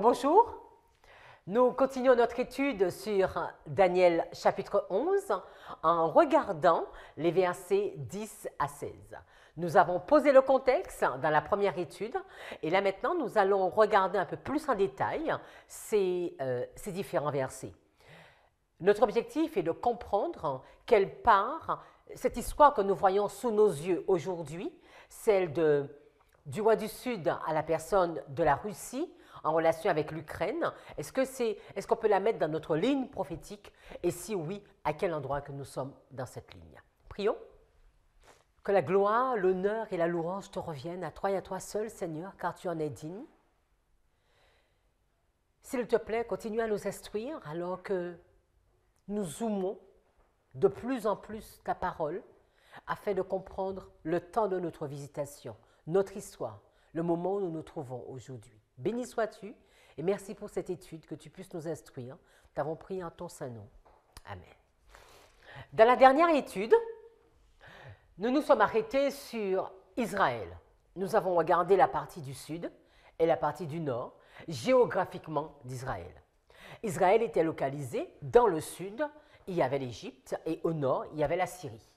Bonjour, Nous continuons notre étude sur Daniel chapitre 11 en regardant les versets 10 à 16. Nous avons posé le contexte dans la première étude et là maintenant nous allons regarder un peu plus en détail ces, euh, ces différents versets. Notre objectif est de comprendre quelle part cette histoire que nous voyons sous nos yeux aujourd'hui, celle du roi du Sud à la personne de la Russie, en relation avec l'Ukraine. Est-ce que c'est, est-ce qu'on peut la mettre dans notre ligne prophétique Et si oui, à quel endroit que nous sommes dans cette ligne Prions. Que la gloire, l'honneur et la louange te reviennent à toi et à toi seul, Seigneur, car tu en es digne. S'il te plaît, continue à nous instruire alors que nous zoomons de plus en plus ta parole afin de comprendre le temps de notre visitation, notre histoire, le moment où nous nous trouvons aujourd'hui. Béni sois-tu, et merci pour cette étude, que tu puisses nous instruire. T'avons pris en ton Saint-Nom. Amen. Dans la dernière étude, nous nous sommes arrêtés sur Israël. Nous avons regardé la partie du sud et la partie du nord, géographiquement d'Israël. Israël était localisé dans le sud, il y avait l'Égypte, et au nord, il y avait la Syrie.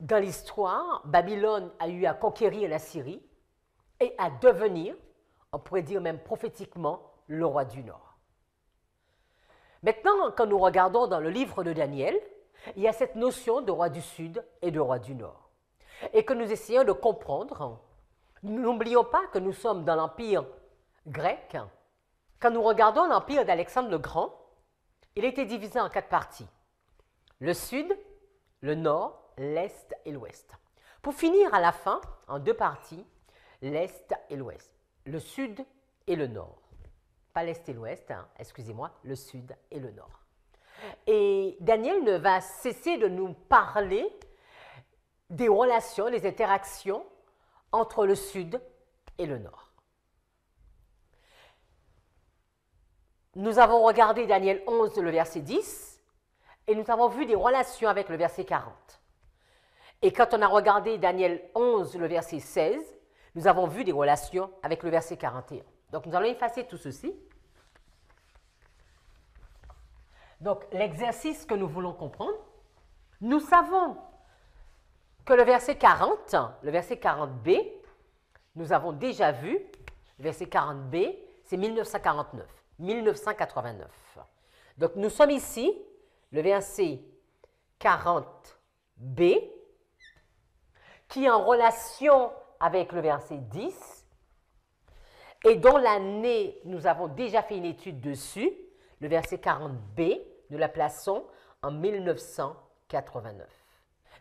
Dans l'histoire, Babylone a eu à conquérir la Syrie, et à devenir, on pourrait dire même prophétiquement, le roi du Nord. Maintenant, quand nous regardons dans le livre de Daniel, il y a cette notion de roi du Sud et de roi du Nord. Et que nous essayons de comprendre, nous n'oublions pas que nous sommes dans l'Empire grec. Quand nous regardons l'Empire d'Alexandre le Grand, il était divisé en quatre parties. Le Sud, le Nord, l'Est et l'Ouest. Pour finir à la fin, en deux parties, l'Est et l'Ouest, le Sud et le Nord. Pas l'Est et l'Ouest, hein, excusez-moi, le Sud et le Nord. Et Daniel ne va cesser de nous parler des relations, des interactions entre le Sud et le Nord. Nous avons regardé Daniel 11, le verset 10, et nous avons vu des relations avec le verset 40. Et quand on a regardé Daniel 11, le verset 16, nous avons vu des relations avec le verset 41. Donc, nous allons effacer tout ceci. Donc, l'exercice que nous voulons comprendre, nous savons que le verset 40, le verset 40b, nous avons déjà vu, le verset 40b, c'est 1949, 1989. Donc, nous sommes ici, le verset 40b, qui est en relation avec le verset 10. Et dont l'année, nous avons déjà fait une étude dessus, le verset 40b, nous la plaçons en 1989.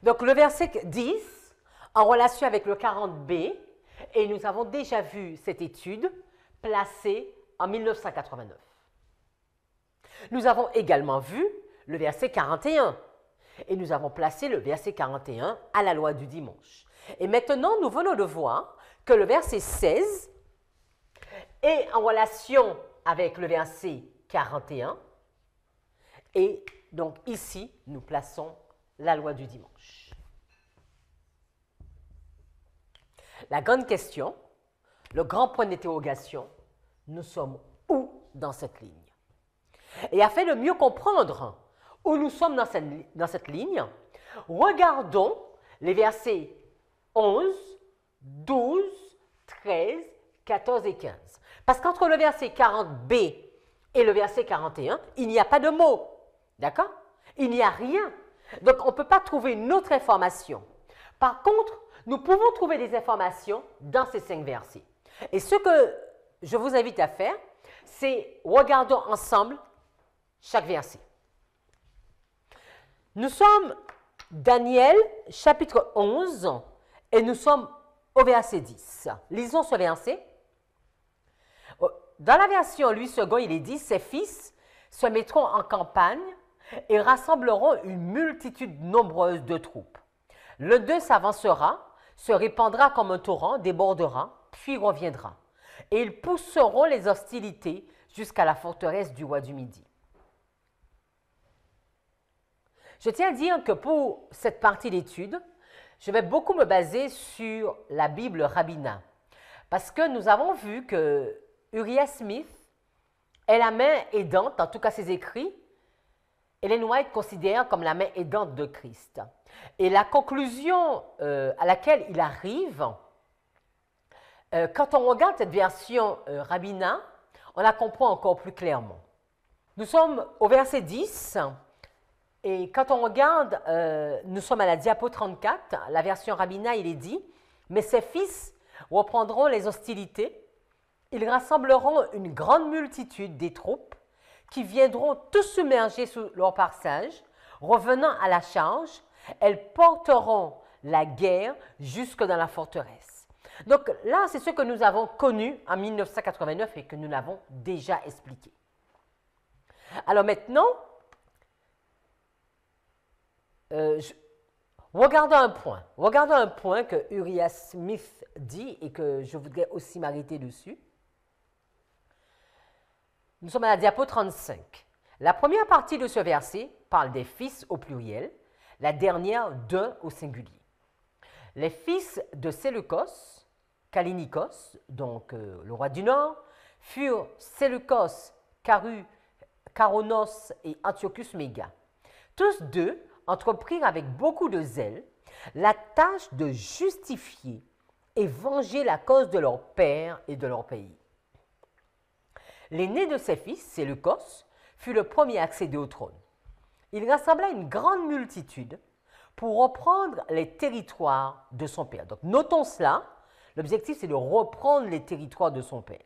Donc le verset 10, en relation avec le 40b, et nous avons déjà vu cette étude placée en 1989. Nous avons également vu le verset 41, et nous avons placé le verset 41 à la loi du dimanche. Et maintenant, nous venons de voir que le verset 16 est en relation avec le verset 41. Et donc ici, nous plaçons la loi du dimanche. La grande question, le grand point d'interrogation, nous sommes où dans cette ligne Et afin de mieux comprendre où nous sommes dans cette, dans cette ligne, regardons les versets 11, 12, 13, 14 et 15. Parce qu'entre le verset 40b et le verset 41, il n'y a pas de mots. D'accord Il n'y a rien. Donc, on ne peut pas trouver une autre information. Par contre, nous pouvons trouver des informations dans ces cinq versets. Et ce que je vous invite à faire, c'est regardons ensemble chaque verset. Nous sommes Daniel chapitre 11 et nous sommes au verset 10. Lisons ce verset. Oh, dans la version 8 second, il est dit, ses fils se mettront en campagne et rassembleront une multitude nombreuse de troupes. L'un d'eux s'avancera, se répandra comme un torrent, débordera, puis reviendra. Et ils pousseront les hostilités jusqu'à la forteresse du roi du Midi. Je tiens à dire que pour cette partie d'étude, je vais beaucoup me baser sur la Bible rabbina. Parce que nous avons vu que Uriah Smith est la main aidante, en tout cas ses écrits. Ellen White considère comme la main aidante de Christ. Et la conclusion euh, à laquelle il arrive, euh, quand on regarde cette version euh, on la comprend encore plus clairement. Nous sommes au verset 10. Et quand on regarde, euh, nous sommes à la diapo 34, la version Rabina, il est dit, mais ses fils reprendront les hostilités, ils rassembleront une grande multitude des troupes qui viendront tous submerger sous leur passage, revenant à la charge, elles porteront la guerre jusque dans la forteresse. Donc là, c'est ce que nous avons connu en 1989 et que nous l'avons déjà expliqué. Alors maintenant, euh, regardons un point. Regardons un point que Uriah Smith dit et que je voudrais aussi m'arrêter dessus. Nous sommes à la diapo 35. La première partie de ce verset parle des fils au pluriel, la dernière d'un au singulier. Les fils de Séleucos, Kalinikos, donc euh, le roi du Nord, furent Séleucos, Caru, Caronos et Antiochus Méga. Tous deux entreprirent avec beaucoup de zèle la tâche de justifier et venger la cause de leur père et de leur pays. L'aîné de ses fils, Séleucos, fut le premier à accéder au trône. Il rassembla une grande multitude pour reprendre les territoires de son père. Donc notons cela, l'objectif c'est de reprendre les territoires de son père.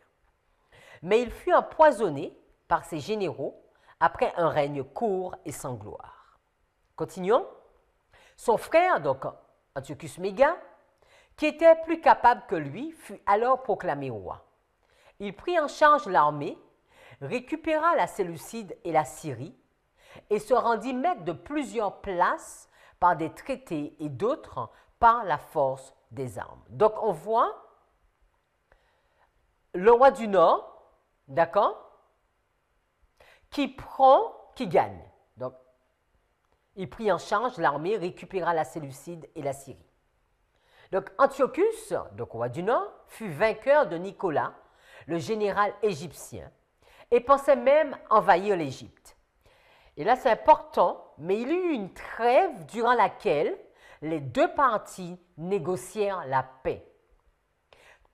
Mais il fut empoisonné par ses généraux après un règne court et sans gloire. Continuons. Son frère, donc Antiochus Méga, qui était plus capable que lui, fut alors proclamé roi. Il prit en charge l'armée, récupéra la Séleucide et la Syrie, et se rendit maître de plusieurs places par des traités et d'autres par la force des armes. Donc on voit le roi du Nord, d'accord, qui prend, qui gagne. Il prit en charge, l'armée récupéra la Séleucide et la Syrie. Donc Antiochus, donc roi du Nord, fut vainqueur de Nicolas, le général égyptien, et pensait même envahir l'Égypte. Et là, c'est important, mais il y eut une trêve durant laquelle les deux parties négocièrent la paix,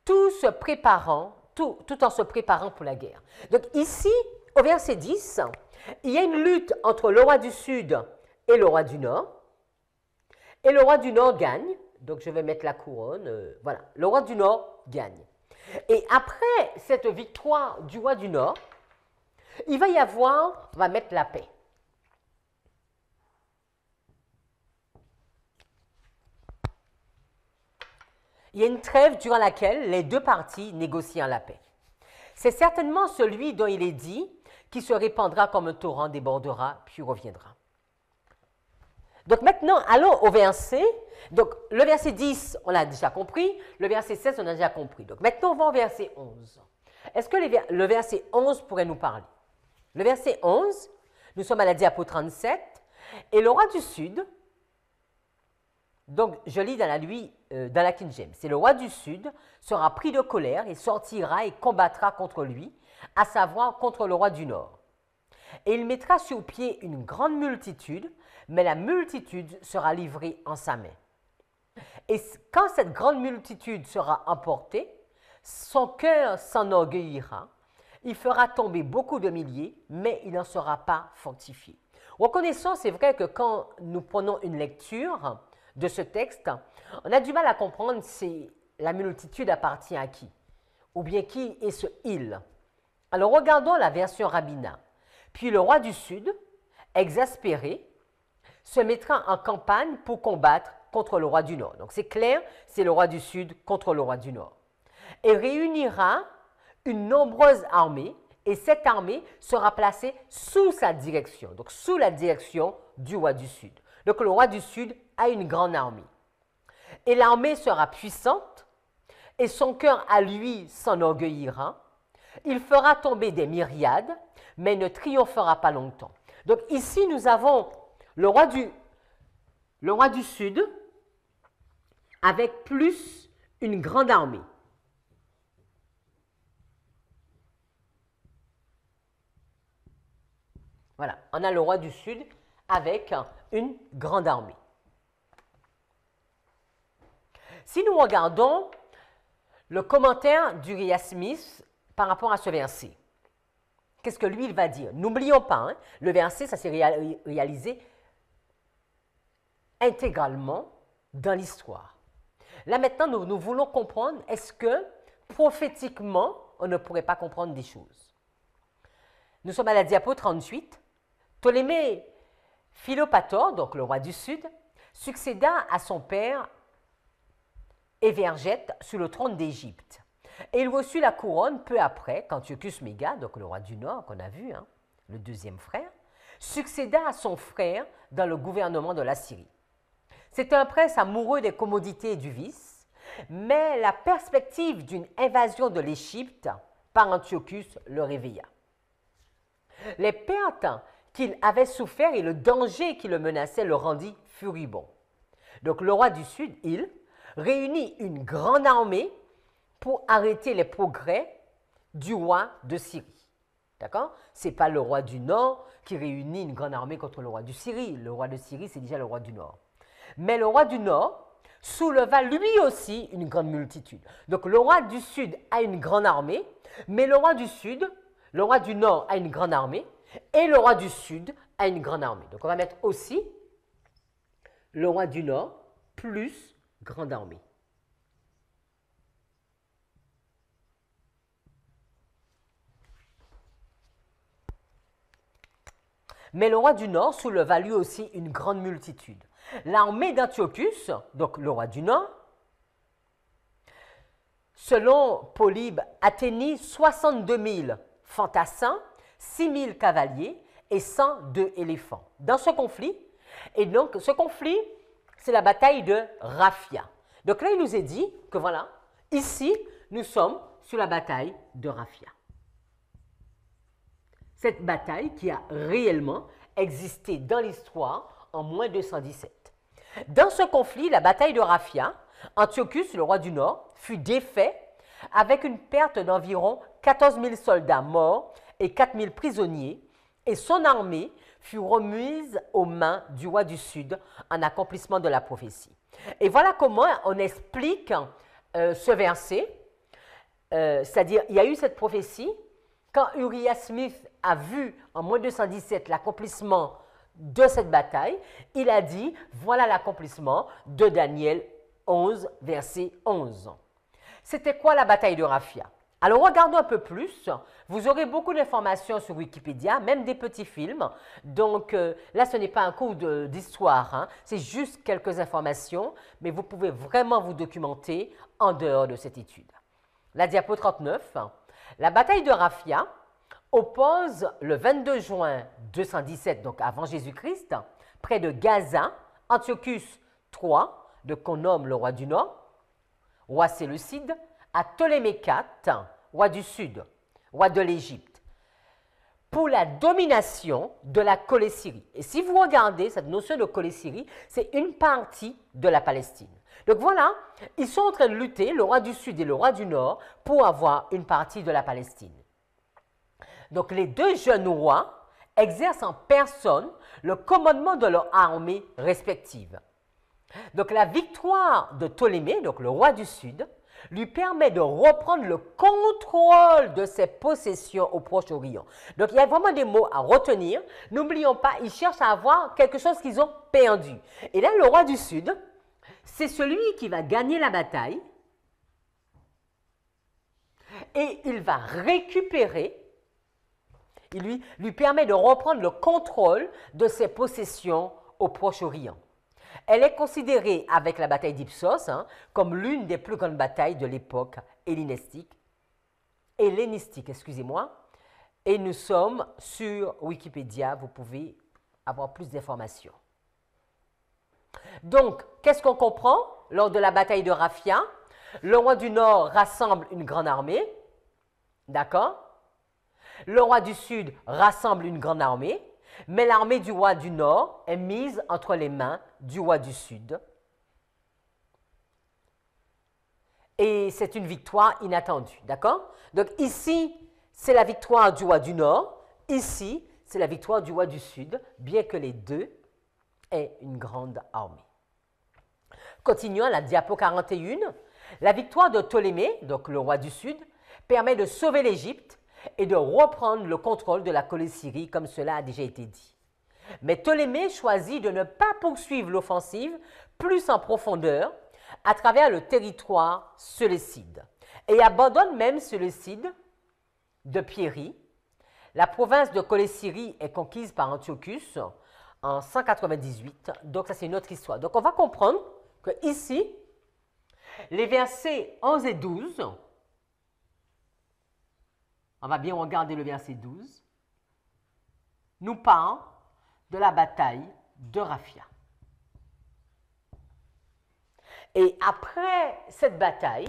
tout, se préparant, tout, tout en se préparant pour la guerre. Donc ici, au verset 10, il y a une lutte entre le roi du Sud et le roi du Nord. Et le roi du Nord gagne. Donc je vais mettre la couronne. Euh, voilà, le roi du Nord gagne. Et après cette victoire du roi du Nord, il va y avoir, on va mettre la paix. Il y a une trêve durant laquelle les deux parties négocient la paix. C'est certainement celui dont il est dit qui se répandra comme un torrent débordera puis reviendra. Donc maintenant, allons au verset. Donc le verset 10, on l'a déjà compris. Le verset 16, on l'a déjà compris. Donc maintenant, on va au verset 11. Est-ce que le verset 11 pourrait nous parler Le verset 11, nous sommes à la diapo 37. Et le roi du Sud, donc je lis dans la, lui, euh, dans la King James, c'est le roi du Sud sera pris de colère et sortira et combattra contre lui, à savoir contre le roi du Nord. Et il mettra sur pied une grande multitude mais la multitude sera livrée en sa main. Et quand cette grande multitude sera emportée, son cœur s'enorgueillira, il fera tomber beaucoup de milliers, mais il n'en sera pas fortifié. Reconnaissons, c'est vrai que quand nous prenons une lecture de ce texte, on a du mal à comprendre si la multitude appartient à qui, ou bien qui est ce il. Alors regardons la version rabbina. Puis le roi du Sud, exaspéré, se mettra en campagne pour combattre contre le roi du Nord. Donc c'est clair, c'est le roi du Sud contre le roi du Nord. Et réunira une nombreuse armée, et cette armée sera placée sous sa direction, donc sous la direction du roi du Sud. Donc le roi du Sud a une grande armée. Et l'armée sera puissante, et son cœur à lui s'enorgueillira. Il fera tomber des myriades, mais ne triomphera pas longtemps. Donc ici, nous avons le roi du, le roi du Sud, avec plus une grande armée. Voilà, on a le roi du Sud avec une grande armée. Si nous regardons le commentaire d'Uriah Smith par rapport à ce verset, qu'est-ce que lui, il va dire N'oublions pas, hein, le verset, ça s'est réalisé intégralement dans l'histoire. Là maintenant, nous, voulons comprendre, est-ce que prophétiquement, on ne pourrait pas comprendre des choses Nous sommes à la diapo 38. Ptolémée Philopator, donc le roi du Sud, succéda à son père Évergète sur le trône d'Égypte. Et il reçut la couronne peu après, quand Mégas, Méga, donc le roi du Nord qu'on a vu, hein, le deuxième frère, succéda à son frère dans le gouvernement de la Syrie. C'est un prince amoureux des commodités et du vice, mais la perspective d'une invasion de l'Égypte par Antiochus le réveilla. Les pertes qu'il avait souffert et le danger qui le menaçait le rendit furibond. Donc le roi du Sud, il, réunit une grande armée pour arrêter les progrès du roi de Syrie. D'accord Ce n'est pas le roi du Nord qui réunit une grande armée contre le roi de Syrie. Le roi de Syrie, c'est déjà le roi du Nord. Mais le roi du Nord souleva lui aussi une grande multitude. Donc le roi du Sud a une grande armée, mais le roi du Sud, le roi du Nord a une grande armée, et le roi du Sud a une grande armée. Donc on va mettre aussi le roi du Nord plus grande armée. Mais le roi du Nord souleva lui aussi une grande multitude. L'armée d'Antiochus, donc le roi du Nord, selon Polybe, atteignit 62 000 fantassins, 6 000 cavaliers et 102 éléphants dans ce conflit. Et donc, ce conflit, c'est la bataille de Raphia. Donc là, il nous est dit que voilà, ici, nous sommes sur la bataille de Raphia. Cette bataille qui a réellement existé dans l'histoire en moins 217. Dans ce conflit, la bataille de Raphia, Antiochus, le roi du Nord, fut défait avec une perte d'environ 14 000 soldats morts et 4 000 prisonniers, et son armée fut remise aux mains du roi du Sud en accomplissement de la prophétie. Et voilà comment on explique euh, ce verset, euh, c'est-à-dire il y a eu cette prophétie, quand Uriah Smith a vu en moins 217 l'accomplissement de cette bataille, il a dit, voilà l'accomplissement de Daniel 11, verset 11. C'était quoi la bataille de Raphia alors regardons un peu plus. Vous aurez beaucoup d'informations sur Wikipédia, même des petits films. Donc euh, là, ce n'est pas un cours d'histoire, hein. c'est juste quelques informations, mais vous pouvez vraiment vous documenter en dehors de cette étude. La diapo 39, la bataille de Raphia oppose le 22 juin 217, donc avant Jésus-Christ, près de Gaza, Antiochus III, de qu'on nomme le roi du Nord, roi Séleucide, à Ptolémée IV, roi du Sud, roi de l'Égypte, pour la domination de la Colessyrie. Et si vous regardez cette notion de Colessyrie, c'est une partie de la Palestine. Donc voilà, ils sont en train de lutter, le roi du Sud et le roi du Nord, pour avoir une partie de la Palestine. Donc les deux jeunes rois exercent en personne le commandement de leur armée respective. Donc la victoire de Ptolémée, donc le roi du Sud, lui permet de reprendre le contrôle de ses possessions au Proche-Orient. Donc il y a vraiment des mots à retenir. N'oublions pas, ils cherchent à avoir quelque chose qu'ils ont perdu. Et là, le roi du Sud, c'est celui qui va gagner la bataille et il va récupérer il lui, lui permet de reprendre le contrôle de ses possessions au Proche-Orient. Elle est considérée, avec la bataille d'Ipsos, hein, comme l'une des plus grandes batailles de l'époque hellénistique, hellénistique excusez-moi, et nous sommes sur Wikipédia, vous pouvez avoir plus d'informations. Donc, qu'est-ce qu'on comprend lors de la bataille de Raphia Le roi du Nord rassemble une grande armée, d'accord le roi du Sud rassemble une grande armée, mais l'armée du roi du Nord est mise entre les mains du roi du Sud. Et c'est une victoire inattendue, d'accord Donc ici, c'est la victoire du roi du Nord, ici, c'est la victoire du roi du Sud, bien que les deux aient une grande armée. Continuons la diapo 41. La victoire de Ptolémée, donc le roi du Sud, permet de sauver l'Égypte et de reprendre le contrôle de la Syrie, comme cela a déjà été dit. Mais Ptolémée choisit de ne pas poursuivre l'offensive plus en profondeur à travers le territoire Seleucide, et abandonne même Seleucide de Pierry. La province de Colessirie est conquise par Antiochus en 198. Donc ça c'est une autre histoire. Donc on va comprendre que ici les versets 11 et 12 on va bien regarder le verset 12. Nous parlons de la bataille de Raphia. Et après cette bataille,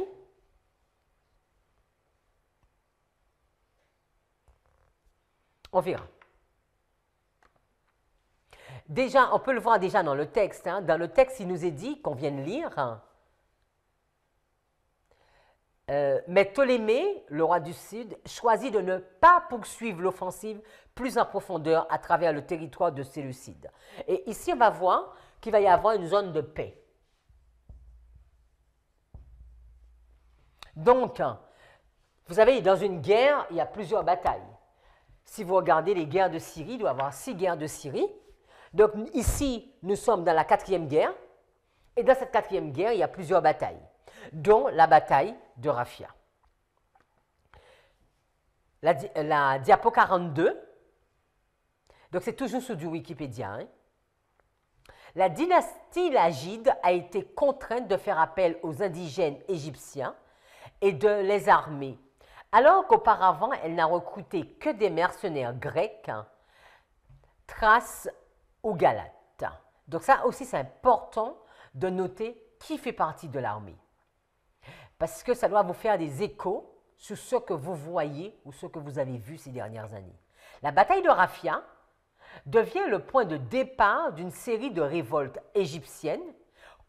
on verra. Déjà, on peut le voir déjà dans le texte. Hein. Dans le texte, il nous est dit qu'on vient de lire hein, euh, mais Ptolémée, le roi du Sud, choisit de ne pas poursuivre l'offensive plus en profondeur à travers le territoire de Séleucide. Et ici, on va voir qu'il va y avoir une zone de paix. Donc, vous savez, dans une guerre, il y a plusieurs batailles. Si vous regardez les guerres de Syrie, il doit y avoir six guerres de Syrie. Donc ici, nous sommes dans la quatrième guerre. Et dans cette quatrième guerre, il y a plusieurs batailles dont la bataille de Rafia. La, diapo 42, donc c'est toujours sous du Wikipédia. Hein. La dynastie Lagide a été contrainte de faire appel aux indigènes égyptiens et de les armer, alors qu'auparavant elle n'a recruté que des mercenaires grecs, hein, trace ou Galates. Donc ça aussi c'est important de noter qui fait partie de l'armée parce que ça doit vous faire des échos sur ce que vous voyez ou ce que vous avez vu ces dernières années. La bataille de Rafia devient le point de départ d'une série de révoltes égyptiennes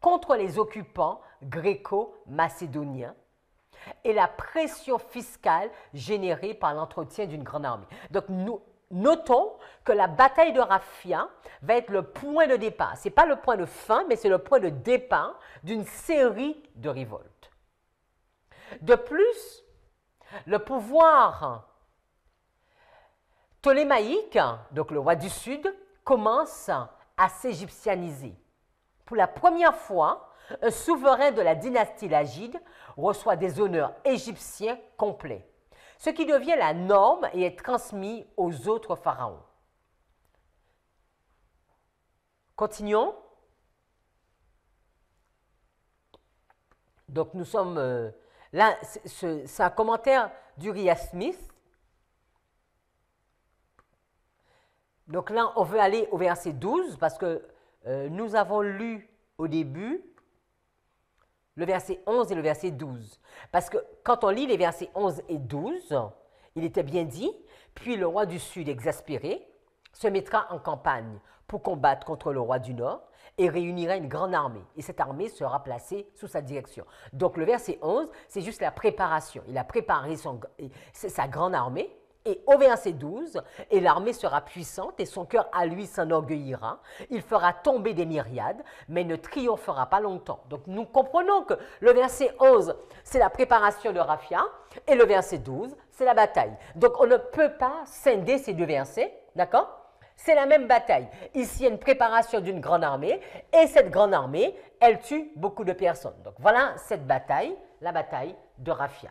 contre les occupants gréco-macédoniens et la pression fiscale générée par l'entretien d'une grande armée. Donc nous notons que la bataille de Rafia va être le point de départ. Ce n'est pas le point de fin, mais c'est le point de départ d'une série de révoltes. De plus, le pouvoir ptolémaïque, donc le roi du Sud, commence à s'égyptianiser. Pour la première fois, un souverain de la dynastie Lagide reçoit des honneurs égyptiens complets, ce qui devient la norme et est transmis aux autres pharaons. Continuons. Donc nous sommes euh, Là, c'est un commentaire d'Uriah Smith. Donc là, on veut aller au verset 12 parce que euh, nous avons lu au début le verset 11 et le verset 12. Parce que quand on lit les versets 11 et 12, il était bien dit, puis le roi du Sud exaspéré se mettra en campagne pour combattre contre le roi du Nord et réunira une grande armée. Et cette armée sera placée sous sa direction. Donc le verset 11, c'est juste la préparation. Il a préparé son, sa grande armée. Et au verset 12, et l'armée sera puissante et son cœur à lui s'enorgueillira. Il fera tomber des myriades, mais ne triomphera pas longtemps. Donc nous comprenons que le verset 11, c'est la préparation de Raphia, et le verset 12, c'est la bataille. Donc on ne peut pas scinder ces deux versets, d'accord c'est la même bataille. Ici, il y a une préparation d'une grande armée, et cette grande armée, elle tue beaucoup de personnes. Donc voilà cette bataille, la bataille de Rafia.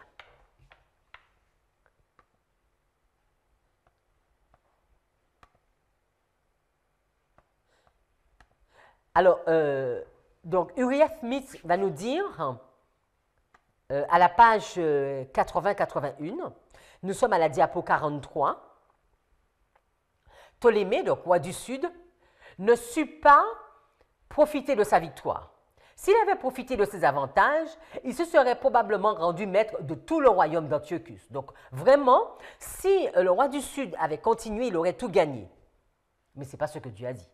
Alors, euh, donc Uriah Smith va nous dire, hein, euh, à la page 80-81, euh, nous sommes à la diapo 43, Ptolémée, donc roi du Sud, ne sut pas profiter de sa victoire. S'il avait profité de ses avantages, il se serait probablement rendu maître de tout le royaume d'Antiochus. Donc vraiment, si le roi du Sud avait continué, il aurait tout gagné. Mais ce n'est pas ce que Dieu a dit.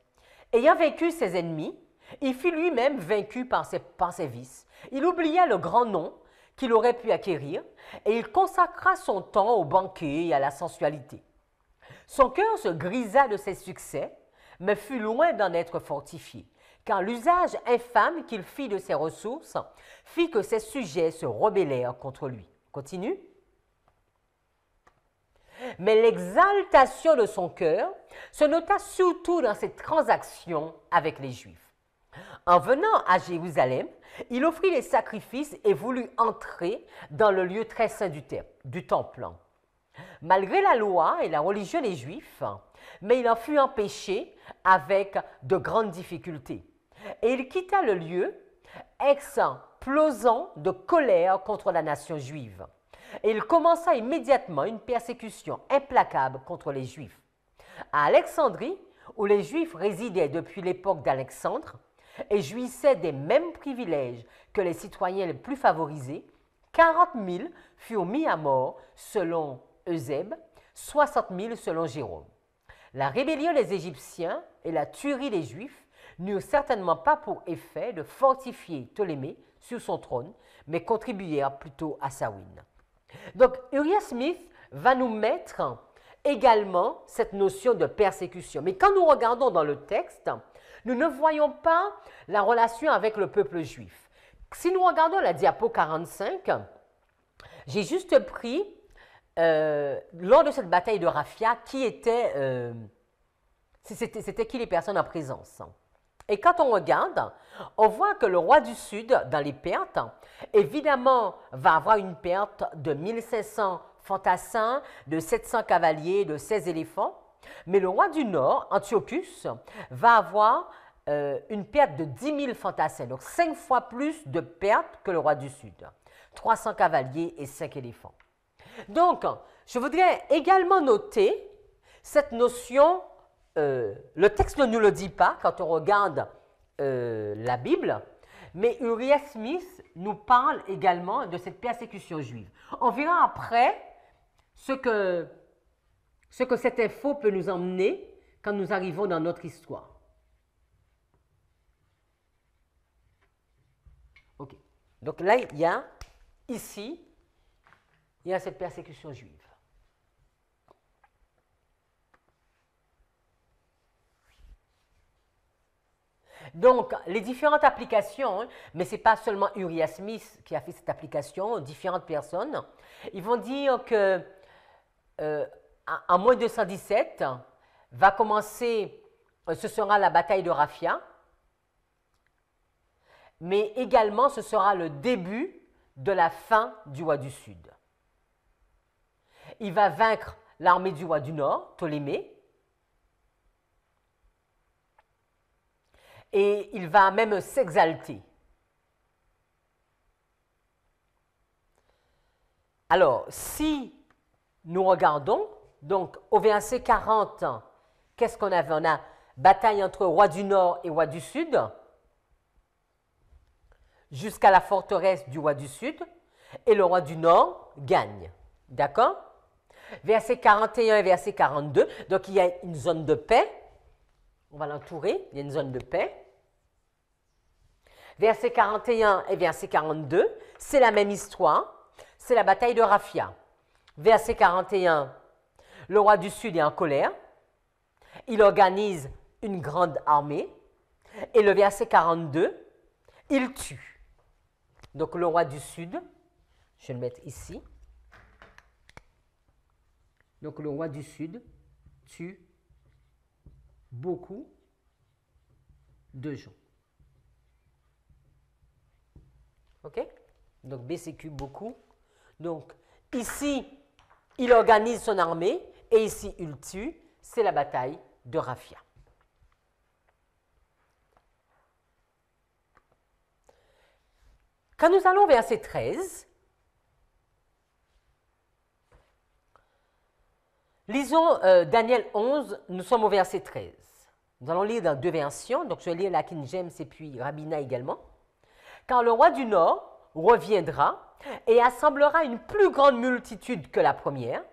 Ayant vaincu ses ennemis, il fut lui-même vaincu par ses, vices. Il oublia le grand nom qu'il aurait pu acquérir et il consacra son temps au banquet et à la sensualité. Son cœur se grisa de ses succès, mais fut loin d'en être fortifié, car l'usage infâme qu'il fit de ses ressources fit que ses sujets se rebellèrent contre lui. Continue. Mais l'exaltation de son cœur se nota surtout dans ses transactions avec les Juifs. En venant à Jérusalem, il offrit les sacrifices et voulut entrer dans le lieu très saint du, du temple malgré la loi et la religion des Juifs, mais il en fut empêché avec de grandes difficultés. Et il quitta le lieu, explosant de colère contre la nation juive. Et il commença immédiatement une persécution implacable contre les Juifs. À Alexandrie, où les Juifs résidaient depuis l'époque d'Alexandre et jouissaient des mêmes privilèges que les citoyens les plus favorisés, 40 000 furent mis à mort selon Euseb, 60 000 selon Jérôme. La rébellion des Égyptiens et la tuerie des Juifs n'eurent certainement pas pour effet de fortifier Ptolémée sur son trône, mais contribuèrent plutôt à sa ruine. Donc Uriah Smith va nous mettre également cette notion de persécution. Mais quand nous regardons dans le texte, nous ne voyons pas la relation avec le peuple juif. Si nous regardons la diapo 45, j'ai juste pris euh, lors de cette bataille de Raphia, qui était, euh, c'était, qui les personnes en présence hein. Et quand on regarde, on voit que le roi du Sud, dans les pertes, évidemment, va avoir une perte de 1500 fantassins, de 700 cavaliers, de 16 éléphants. Mais le roi du Nord, Antiochus, va avoir euh, une perte de 10 000 fantassins, donc 5 fois plus de pertes que le roi du Sud. 300 cavaliers et 5 éléphants. Donc, je voudrais également noter cette notion, euh, le texte ne nous le dit pas quand on regarde euh, la Bible, mais Uriah Smith nous parle également de cette persécution juive. On verra après ce que, ce que cette info peut nous emmener quand nous arrivons dans notre histoire. Ok. Donc là, il y a ici il y a cette persécution juive. Donc, les différentes applications, hein, mais ce n'est pas seulement Uriah Smith qui a fait cette application, différentes personnes, ils vont dire que euh, en moins 217 va commencer, euh, ce sera la bataille de Rafia, mais également ce sera le début de la fin du roi du Sud. Il va vaincre l'armée du roi du Nord, Ptolémée. Et il va même s'exalter. Alors, si nous regardons, donc au V1C40, 40, qu'est-ce qu'on avait On a bataille entre roi du Nord et roi du Sud, jusqu'à la forteresse du roi du Sud, et le roi du Nord gagne. D'accord Verset 41 et verset 42. Donc, il y a une zone de paix. On va l'entourer. Il y a une zone de paix. Verset 41 et verset 42, c'est la même histoire. C'est la bataille de Raphia. Verset 41, le roi du Sud est en colère. Il organise une grande armée. Et le verset 42, il tue. Donc le roi du Sud, je vais le mettre ici, donc le roi du Sud tue beaucoup de gens. OK Donc BCQ, beaucoup. Donc ici, il organise son armée et ici, il tue. C'est la bataille de Rafia. Quand nous allons verser 13, Lisons euh, Daniel 11, nous sommes au verset 13. Nous allons lire dans deux versions, donc je vais lire la King James et puis Rabina également. Car le roi du Nord reviendra et assemblera une plus grande multitude que la première,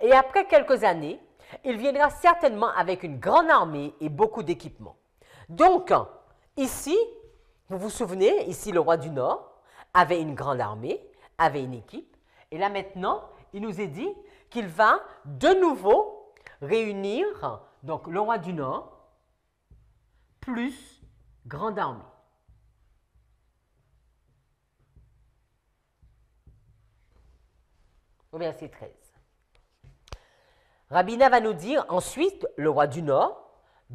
et après quelques années, il viendra certainement avec une grande armée et beaucoup d'équipements. Donc, ici, vous vous souvenez, ici le roi du Nord avait une grande armée, avait une équipe, et là maintenant, il nous est dit, qu'il va de nouveau réunir donc le roi du Nord plus grande armée. Au verset 13. Rabina va nous dire ensuite le roi du Nord,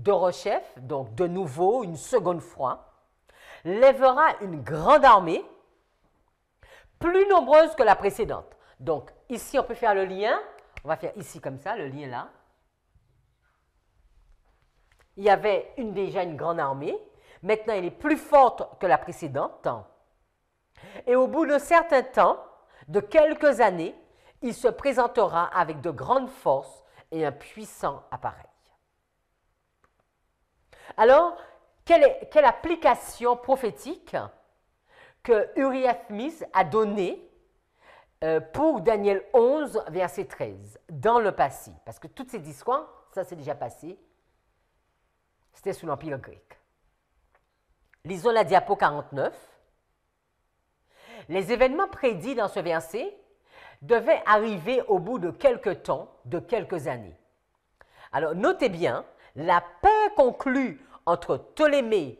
Rochef, donc de nouveau une seconde fois, lèvera une grande armée plus nombreuse que la précédente. Donc Ici, on peut faire le lien. On va faire ici comme ça, le lien là. Il y avait déjà une grande armée. Maintenant, elle est plus forte que la précédente. Et au bout d'un certain temps, de quelques années, il se présentera avec de grandes forces et un puissant appareil. Alors, quelle, quelle application prophétique que Uriah Smith a donnée euh, pour Daniel 11, verset 13, dans le passé, parce que toutes ces discours, ça c'est déjà passé, c'était sous l'Empire grec. Lisons la diapo 49. Les événements prédits dans ce verset devaient arriver au bout de quelques temps, de quelques années. Alors notez bien, la paix conclue entre Ptolémée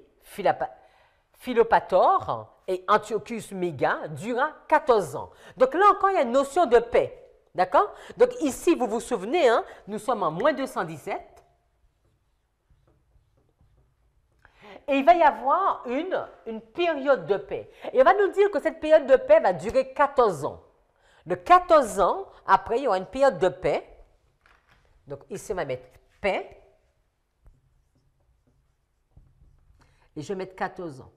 Philopator et Antiochus Méga dura 14 ans. Donc là encore, il y a une notion de paix. D'accord Donc ici, vous vous souvenez, hein, nous sommes en moins 217. Et il va y avoir une, une période de paix. Et on va nous dire que cette période de paix va durer 14 ans. De 14 ans, après, il y aura une période de paix. Donc ici, on va mettre paix. Et je vais mettre 14 ans.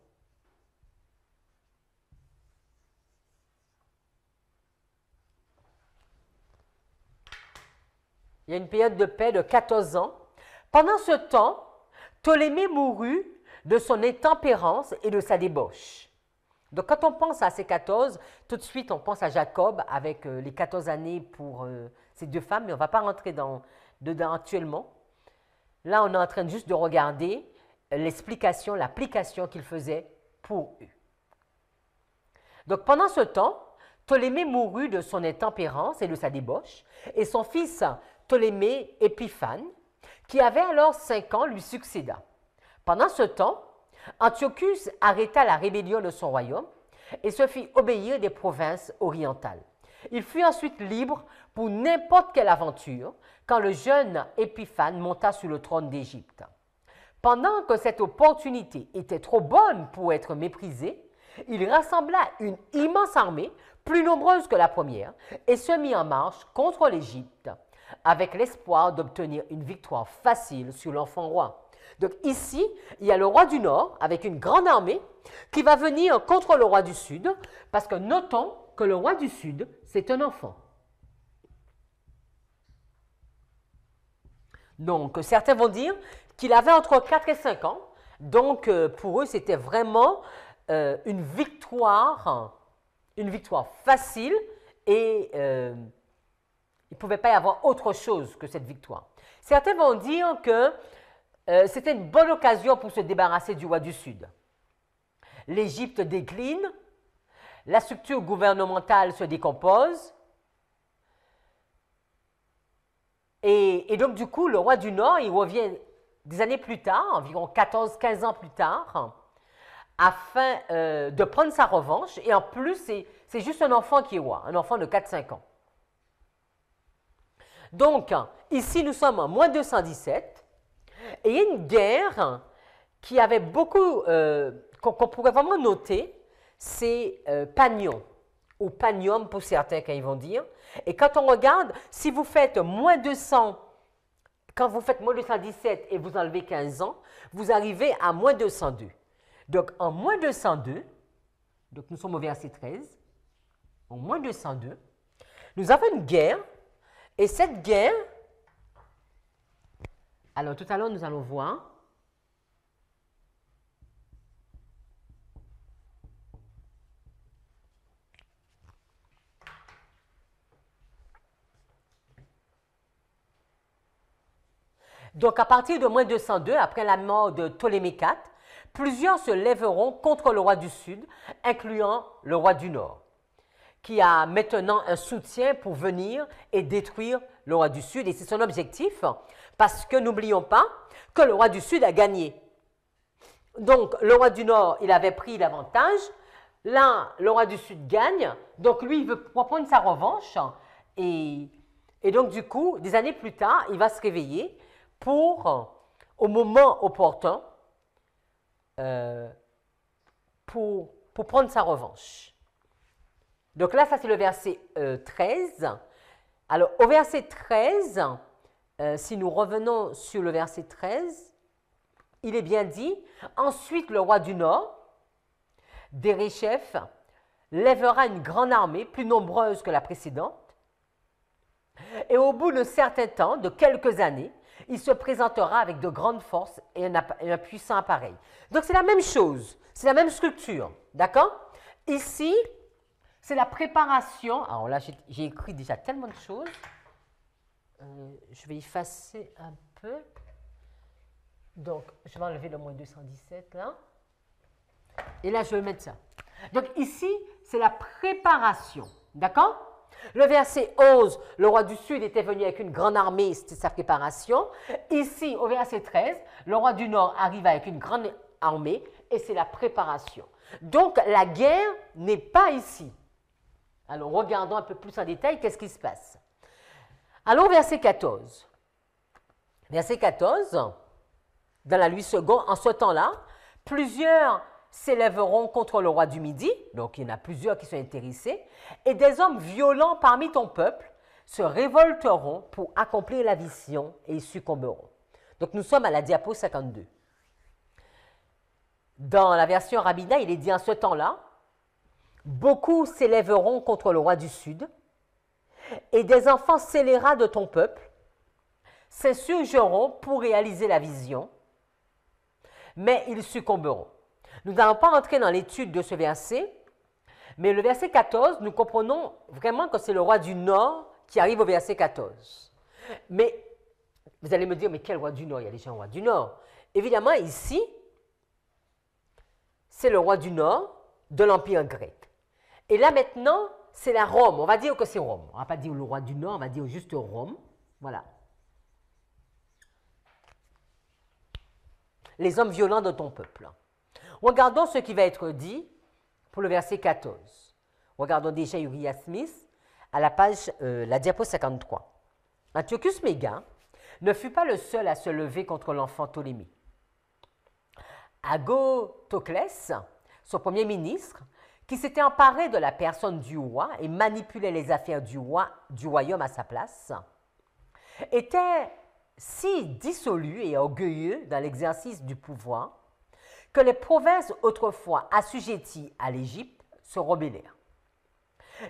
Il y a une période de paix de 14 ans. Pendant ce temps, Ptolémée mourut de son intempérance et de sa débauche. Donc quand on pense à ces 14, tout de suite on pense à Jacob avec euh, les 14 années pour euh, ces deux femmes, mais on ne va pas rentrer dans, dedans actuellement. Là, on est en train juste de regarder l'explication, l'application qu'il faisait pour eux. Donc pendant ce temps, Ptolémée mourut de son intempérance et de sa débauche, et son fils Ptolémée Épiphane, qui avait alors cinq ans, lui succéda. Pendant ce temps, Antiochus arrêta la rébellion de son royaume et se fit obéir des provinces orientales. Il fut ensuite libre pour n'importe quelle aventure quand le jeune Épiphane monta sur le trône d'Égypte. Pendant que cette opportunité était trop bonne pour être méprisée, il rassembla une immense armée, plus nombreuse que la première, et se mit en marche contre l'Égypte avec l'espoir d'obtenir une victoire facile sur l'enfant roi. Donc ici, il y a le roi du Nord, avec une grande armée, qui va venir contre le roi du Sud, parce que notons que le roi du Sud, c'est un enfant. Donc certains vont dire qu'il avait entre 4 et 5 ans, donc euh, pour eux, c'était vraiment euh, une victoire, une victoire facile et... Euh, il ne pouvait pas y avoir autre chose que cette victoire. Certains vont dire que euh, c'était une bonne occasion pour se débarrasser du roi du Sud. L'Égypte décline, la structure gouvernementale se décompose, et, donc du coup, le roi du Nord, il revient des années plus tard, environ 14-15 ans plus tard, afin euh, de prendre sa revanche. Et en plus, c'est juste un enfant qui est roi, un enfant de 4-5 ans. Donc, hein, ici, nous sommes en moins 217, et il y a une guerre hein, qui avait beaucoup, euh, qu'on pourrait vraiment noter, c'est euh, Pagnon, ou Pagnum pour certains quand ils vont dire. Et quand on regarde, si vous faites moins 200, quand vous faites moins 217 et vous enlevez 15 ans, vous arrivez à moins 202. Donc, en moins 202, donc nous sommes au verset 13, en moins 202, nous avons une guerre et cette guerre, alors tout à l'heure nous allons voir, Donc à partir de moins 202, après la mort de Ptolémée IV, plusieurs se lèveront contre le roi du Sud, incluant le roi du Nord qui a maintenant un soutien pour venir et détruire le roi du Sud. Et c'est son objectif, parce que n'oublions pas que le roi du Sud a gagné. Donc, le roi du Nord, il avait pris l'avantage. Là, le roi du Sud gagne. Donc, lui, il veut prendre sa revanche. Et, donc, du coup, des années plus tard, il va se réveiller pour, au moment opportun, euh, pour prendre sa revanche. Donc là, ça c'est le verset 13. Euh, Alors au verset 13, euh, si nous revenons sur le verset 13, il est bien dit, ensuite le roi du Nord, Dérichef, lèvera une grande armée plus nombreuse que la précédente. Et au bout d'un certain temps, de quelques années, il se présentera avec de grandes forces et un, et un puissant appareil. Donc c'est la même chose, c'est la même structure, d'accord Ici, c'est la préparation. Alors là, j'ai écrit déjà tellement de choses. Euh, je vais effacer un peu. Donc, je vais enlever le moins 217 là. Et là, je vais mettre ça. Donc ici, c'est la préparation. D'accord Le verset 11, le roi du Sud était venu avec une grande armée, c'était sa préparation. Ici, au verset 13, le roi du Nord arrive avec une grande armée et c'est la préparation. Donc la guerre n'est pas ici. Alors, regardons un peu plus en détail qu'est-ce qui se passe. Allons verset 14. Verset 14, dans la nuit seconde, en ce temps-là, plusieurs s'élèveront contre le roi du Midi, donc il y en a plusieurs qui sont intéressés, et des hommes violents parmi ton peuple se révolteront pour accomplir la vision et y succomberont. Donc nous sommes à la diapo 52. Dans la version rabbinat, il est dit en ce temps-là, Beaucoup s'élèveront contre le roi du Sud, et des enfants scélérats de ton peuple s'insurgeront pour réaliser la vision, mais ils succomberont. Nous n'allons pas entrer dans l'étude de ce verset, mais le verset 14, nous comprenons vraiment que c'est le roi du Nord qui arrive au verset 14. Mais vous allez me dire, mais quel roi du Nord Il y a déjà un roi du Nord. Évidemment, ici, c'est le roi du Nord de l'Empire grec. Et là maintenant, c'est la Rome. On va dire que c'est Rome. On ne va pas dire le roi du Nord, on va dire juste Rome. Voilà. Les hommes violents de ton peuple. Regardons ce qui va être dit pour le verset 14. Regardons déjà Uriah Smith à la page, euh, la diapo 53. Antiochus Méga ne fut pas le seul à se lever contre l'enfant Ptolémée. Agotoclès, son premier ministre, qui s'était emparé de la personne du roi et manipulait les affaires du roi, du royaume à sa place, était si dissolu et orgueilleux dans l'exercice du pouvoir que les provinces autrefois assujetties à l'Égypte se rebellèrent.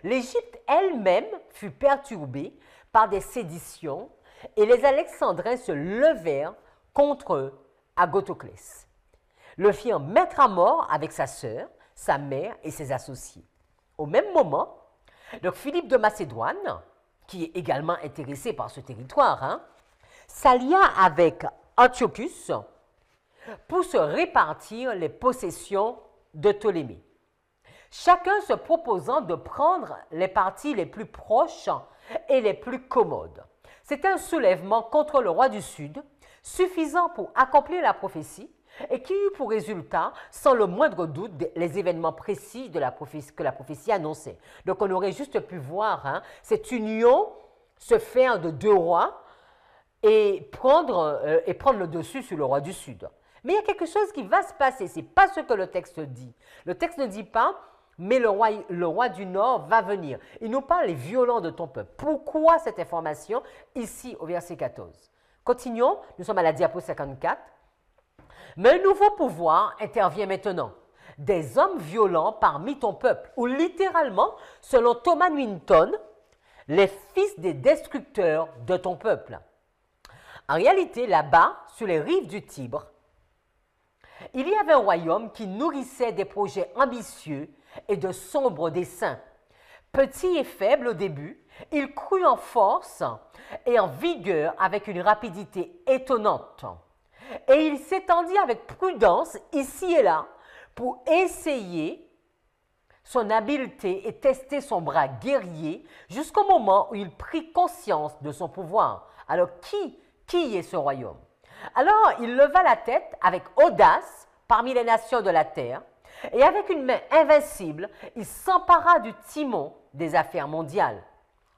L'Égypte elle-même fut perturbée par des séditions et les Alexandrins se levèrent contre Agotoclès, le firent mettre à mort avec sa sœur sa mère et ses associés. Au même moment, donc Philippe de Macédoine, qui est également intéressé par ce territoire, hein, s'allia avec Antiochus pour se répartir les possessions de Ptolémée. Chacun se proposant de prendre les parties les plus proches et les plus commodes. C'est un soulèvement contre le roi du Sud, suffisant pour accomplir la prophétie, et qui eut pour résultat, sans le moindre doute, les événements précis de la prophétie, que la prophétie annonçait. Donc on aurait juste pu voir hein, cette union se faire de deux rois et prendre, euh, et prendre le dessus sur le roi du Sud. Mais il y a quelque chose qui va se passer, ce n'est pas ce que le texte dit. Le texte ne dit pas, mais le roi, le roi du Nord va venir. Il nous parle, les violents de ton peuple. Pourquoi cette information ici au verset 14 Continuons, nous sommes à la diapo 54. Mais un nouveau pouvoir intervient maintenant. Des hommes violents parmi ton peuple, ou littéralement, selon Thomas Winton, les fils des destructeurs de ton peuple. En réalité, là-bas, sur les rives du Tibre, il y avait un royaume qui nourrissait des projets ambitieux et de sombres desseins. Petit et faible au début, il crut en force et en vigueur avec une rapidité étonnante et il s'étendit avec prudence ici et là pour essayer son habileté et tester son bras guerrier jusqu'au moment où il prit conscience de son pouvoir. Alors qui, qui est ce royaume Alors il leva la tête avec audace parmi les nations de la terre et avec une main invincible, il s'empara du timon des affaires mondiales.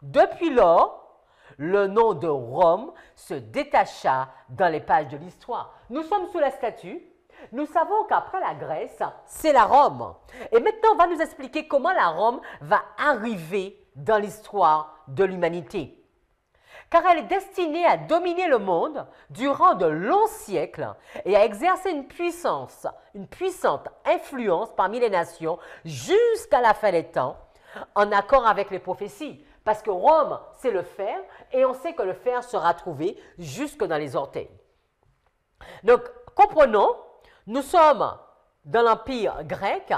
Depuis lors, le nom de Rome se détacha dans les pages de l'histoire. Nous sommes sous la statue. Nous savons qu'après la Grèce, c'est la Rome. Et maintenant, on va nous expliquer comment la Rome va arriver dans l'histoire de l'humanité. Car elle est destinée à dominer le monde durant de longs siècles et à exercer une puissance, une puissante influence parmi les nations jusqu'à la fin des temps, en accord avec les prophéties. Parce que Rome, c'est le fer, et on sait que le fer sera trouvé jusque dans les orteils. Donc, comprenons, nous sommes dans l'Empire grec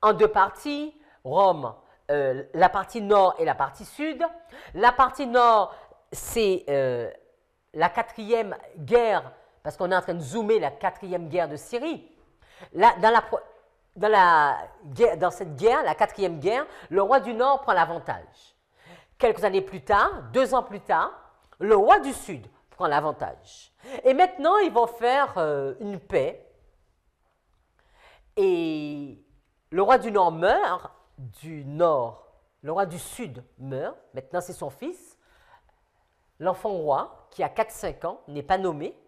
en deux parties, Rome, euh, la partie nord et la partie sud. La partie nord, c'est euh, la quatrième guerre, parce qu'on est en train de zoomer la quatrième guerre de Syrie. dans, la, dans, dans cette guerre, la quatrième guerre, le roi du nord prend l'avantage. Quelques années plus tard, deux ans plus tard, le roi du Sud prend l'avantage. Et maintenant, ils vont faire euh, une paix. Et le roi du Nord meurt, du Nord, le roi du Sud meurt, maintenant c'est son fils. L'enfant roi, qui a 4-5 ans, n'est pas nommé.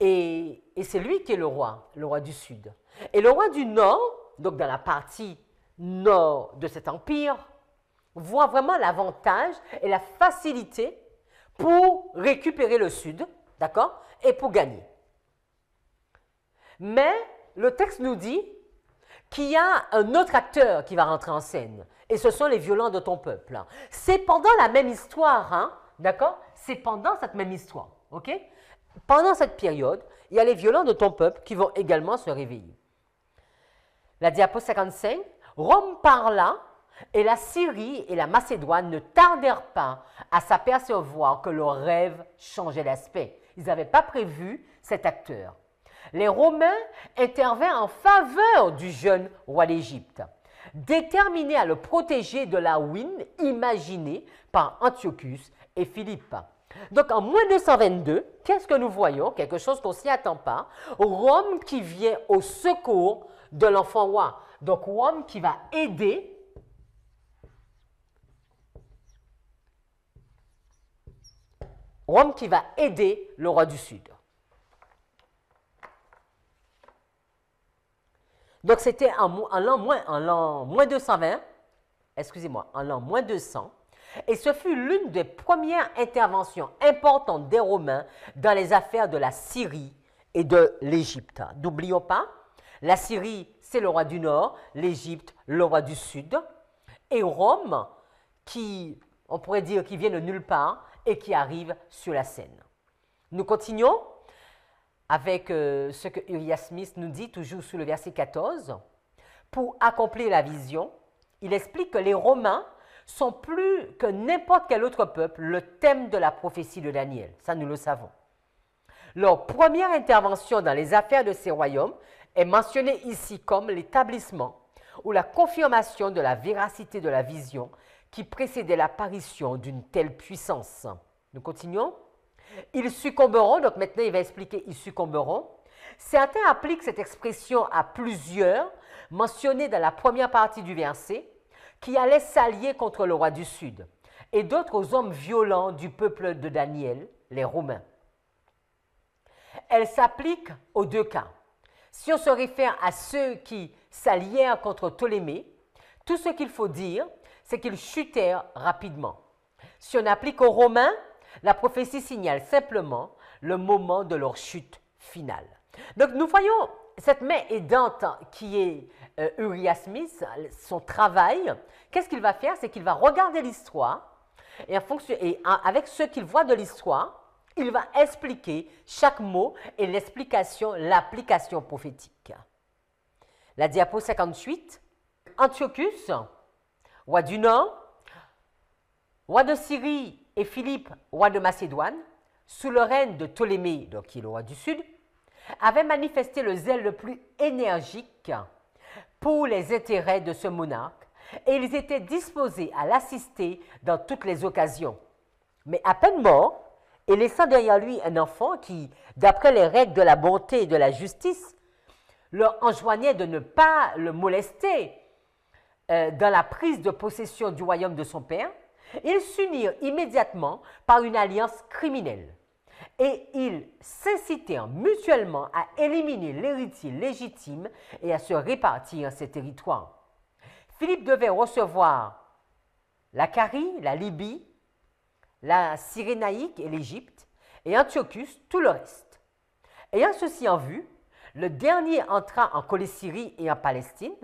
Et, et c'est lui qui est le roi, le roi du Sud. Et le roi du Nord, donc dans la partie nord de cet empire, voit vraiment l'avantage et la facilité pour récupérer le Sud, d'accord Et pour gagner. Mais le texte nous dit qu'il y a un autre acteur qui va rentrer en scène, et ce sont les violents de ton peuple. C'est pendant la même histoire, hein, d'accord C'est pendant cette même histoire, ok Pendant cette période, il y a les violents de ton peuple qui vont également se réveiller. La diapo 55, Rome parla et la Syrie et la Macédoine ne tardèrent pas à s'apercevoir que leur rêve changeait d'aspect. Ils n'avaient pas prévu cet acteur. Les Romains intervinrent en faveur du jeune roi d'Égypte. Déterminés à le protéger de la ruine imaginée par Antiochus et Philippe. Donc en moins 222, qu'est-ce que nous voyons Quelque chose qu'on ne s'y attend pas. Rome qui vient au secours de l'enfant roi. Donc Rome qui va aider Rome qui va aider le roi du Sud. Donc c'était en, l'an moins, moins, 220, excusez-moi, en l'an moins 200, et ce fut l'une des premières interventions importantes des Romains dans les affaires de la Syrie et de l'Égypte. N'oublions pas, la Syrie, c'est le roi du Nord, l'Égypte, le roi du Sud, et Rome, qui, on pourrait dire, qui vient de nulle part, et qui arrive sur la scène. Nous continuons avec euh, ce que Uriah Smith nous dit toujours sous le verset 14. Pour accomplir la vision, il explique que les Romains sont plus que n'importe quel autre peuple le thème de la prophétie de Daniel. Ça, nous le savons. Leur première intervention dans les affaires de ces royaumes est mentionnée ici comme l'établissement ou la confirmation de la véracité de la vision qui précédait l'apparition d'une telle puissance. Nous continuons. Ils succomberont, donc maintenant il va expliquer, ils succomberont. Certains appliquent cette expression à plusieurs, mentionnés dans la première partie du verset, qui allaient s'allier contre le roi du Sud, et d'autres aux hommes violents du peuple de Daniel, les Romains. Elle s'applique aux deux cas. Si on se réfère à ceux qui s'allièrent contre Ptolémée, tout ce qu'il faut dire, c'est qu'ils chutèrent rapidement. Si on applique aux Romains, la prophétie signale simplement le moment de leur chute finale. Donc nous voyons cette main aidante qui est euh, Uriah Smith, son travail, qu'est-ce qu'il va faire C'est qu'il va regarder l'histoire et, avec ce qu'il voit de l'histoire, il va expliquer chaque mot et l'explication, l'application prophétique. La diapo 58, Antiochus, roi du Nord, roi de Syrie et Philippe, roi de Macédoine, sous le règne de Ptolémée, donc qui est le roi du Sud, avaient manifesté le zèle le plus énergique pour les intérêts de ce monarque et ils étaient disposés à l'assister dans toutes les occasions. Mais à peine mort, et laissant derrière lui un enfant qui, d'après les règles de la bonté et de la justice, leur enjoignait de ne pas le molester euh, dans la prise de possession du royaume de son père, ils s'unirent immédiatement par une alliance criminelle et ils s'incitèrent mutuellement à éliminer l'héritier légitime et à se répartir ses territoires. Philippe devait recevoir la Carie, la Libye, la Cyrénaïque et l'Égypte, et Antiochus tout le reste. Ayant ceci en vue, le dernier entra en Colessyrie et en Palestine,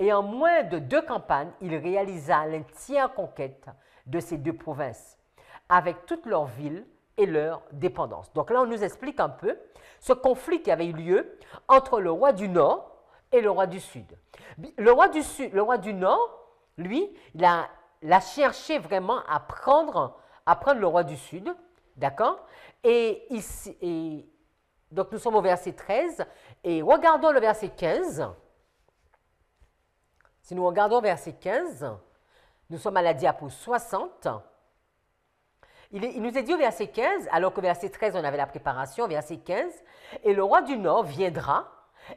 et en moins de deux campagnes, il réalisa l'entière conquête de ces deux provinces, avec toutes leurs villes et leurs dépendances. Donc là, on nous explique un peu ce conflit qui avait eu lieu entre le roi du Nord et le roi du Sud. Le roi du, Sud, le roi du Nord, lui, il a, cherché vraiment à prendre, à prendre le roi du Sud, d'accord et, et donc nous sommes au verset 13, et regardons le verset 15. Si nous regardons verset 15, nous sommes à la diapo 60. Il, nous est dit au verset 15, alors que verset 13, on avait la préparation, verset 15, et le roi du Nord viendra,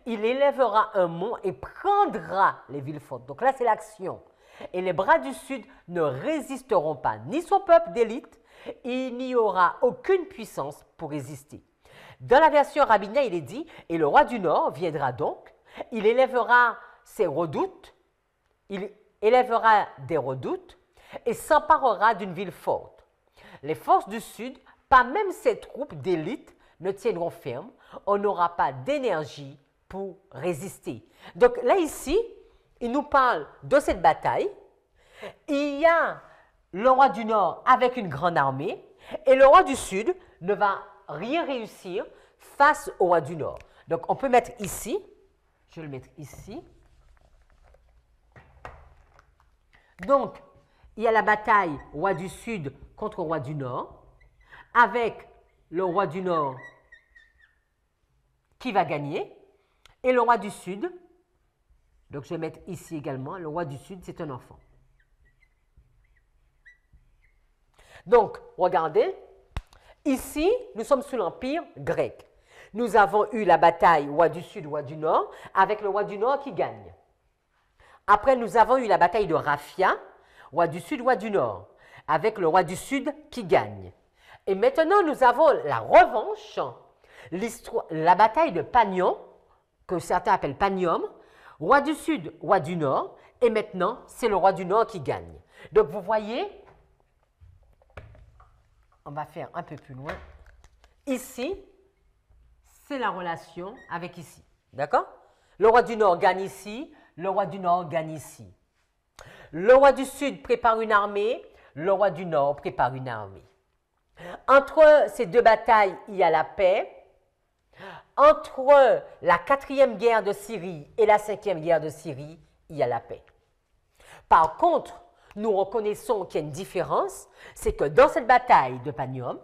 il élèvera un mont et prendra les villes fortes. Donc là, c'est l'action. Et les bras du Sud ne résisteront pas, ni son peuple d'élite, il n'y aura aucune puissance pour résister. Dans la version rabbinique, il est dit, et le roi du Nord viendra donc, il élèvera ses redoutes, il élèvera des redoutes et s'emparera d'une ville forte. Les forces du Sud, pas même ses troupes d'élite, ne tiendront ferme. On n'aura pas d'énergie pour résister. Donc là, ici, il nous parle de cette bataille. Il y a le roi du Nord avec une grande armée et le roi du Sud ne va rien réussir face au roi du Nord. Donc on peut mettre ici, je vais le mettre ici, Donc, il y a la bataille roi du sud contre roi du nord, avec le roi du nord qui va gagner, et le roi du sud, donc je vais mettre ici également, le roi du sud, c'est un enfant. Donc, regardez, ici, nous sommes sous l'empire grec. Nous avons eu la bataille roi du sud, roi du nord, avec le roi du nord qui gagne. Après, nous avons eu la bataille de Rafia, roi du sud, roi du nord, avec le roi du sud qui gagne. Et maintenant, nous avons la revanche, la bataille de Pagnon, que certains appellent Pagnum, roi du sud, roi du nord, et maintenant, c'est le roi du nord qui gagne. Donc, vous voyez, on va faire un peu plus loin. Ici, c'est la relation avec ici. D'accord Le roi du nord gagne ici, le roi du Nord gagne ici. Le roi du Sud prépare une armée. Le roi du Nord prépare une armée. Entre ces deux batailles, il y a la paix. Entre la quatrième guerre de Syrie et la cinquième guerre de Syrie, il y a la paix. Par contre, nous reconnaissons qu'il y a une différence, c'est que dans cette bataille de Panium,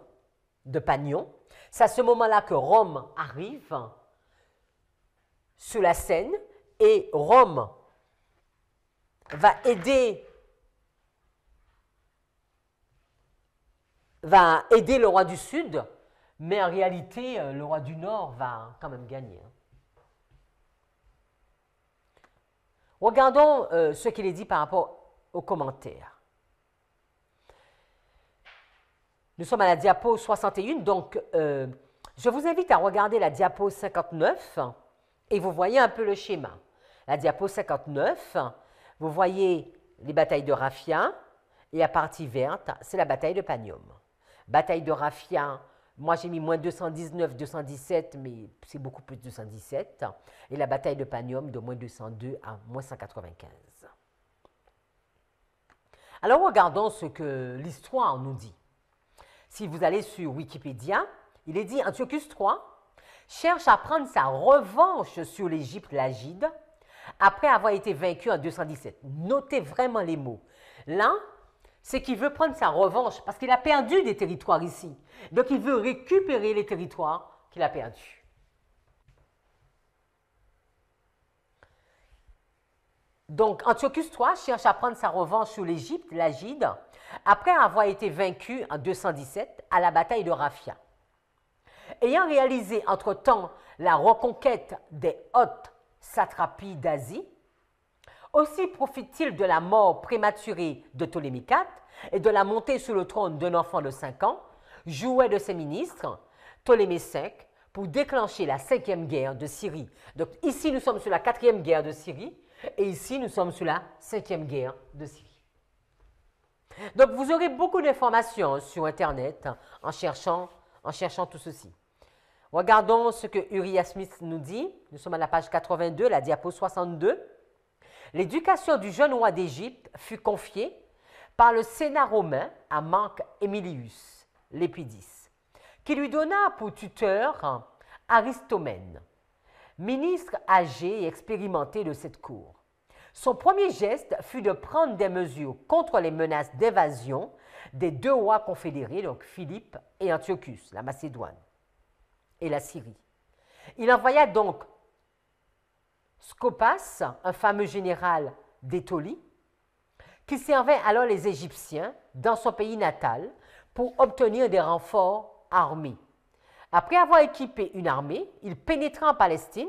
de Pagnon, c'est à ce moment-là que Rome arrive sur la Seine et Rome va aider, va aider le roi du Sud, mais en réalité, euh, le roi du Nord va quand même gagner. Hein. Regardons euh, ce qu'il est dit par rapport aux commentaires. Nous sommes à la diapo 61, donc euh, je vous invite à regarder la diapo 59 et vous voyez un peu le schéma la diapo 59, vous voyez les batailles de Raphia et la partie verte, c'est la bataille de Panium. Bataille de Raphia, moi j'ai mis moins 219, 217, mais c'est beaucoup plus de 217. Et la bataille de Panium de moins 202 à moins 195. Alors regardons ce que l'histoire nous dit. Si vous allez sur Wikipédia, il est dit Antiochus III cherche à prendre sa revanche sur l'Égypte lagide après avoir été vaincu en 217. Notez vraiment les mots. Là, c'est qu'il veut prendre sa revanche parce qu'il a perdu des territoires ici. Donc il veut récupérer les territoires qu'il a perdus. Donc Antiochus III cherche à prendre sa revanche sur l'Égypte, l'Agide, après avoir été vaincu en 217 à la bataille de Raphia. Ayant réalisé entre-temps la reconquête des Hôtes, satrapie d'Asie. Aussi profite-t-il de la mort prématurée de Ptolémée IV et de la montée sur le trône d'un enfant de 5 ans, jouet de ses ministres, Ptolémée V, pour déclencher la cinquième guerre de Syrie. Donc ici, nous sommes sur la quatrième guerre de Syrie, et ici, nous sommes sur la cinquième guerre de Syrie. Donc, vous aurez beaucoup d'informations sur Internet en cherchant, en cherchant tout ceci. Regardons ce que Uriah Smith nous dit. Nous sommes à la page 82, la diapo 62. L'éducation du jeune roi d'Égypte fut confiée par le Sénat romain à Marc Emilius, l'épidis, qui lui donna pour tuteur Aristomène, ministre âgé et expérimenté de cette cour. Son premier geste fut de prendre des mesures contre les menaces d'évasion des deux rois confédérés, donc Philippe et Antiochus, la Macédoine et la Syrie. Il envoya donc Scopas, un fameux général d'Étolie, qui servait alors les Égyptiens dans son pays natal pour obtenir des renforts armés. Après avoir équipé une armée, il pénétra en Palestine.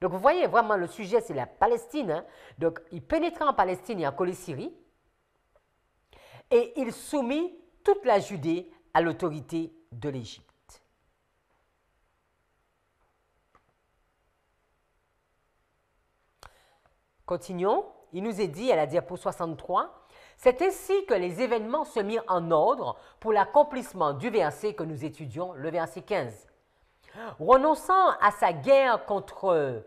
Donc vous voyez vraiment le sujet, c'est la Palestine. Hein. Donc il pénétra en Palestine et en colée Et il soumit toute la Judée à l'autorité de l'Égypte. Continuons. Il nous est dit à la diapo 63, c'est ainsi que les événements se mirent en ordre pour l'accomplissement du verset que nous étudions, le verset 15. Renonçant à sa guerre contre euh,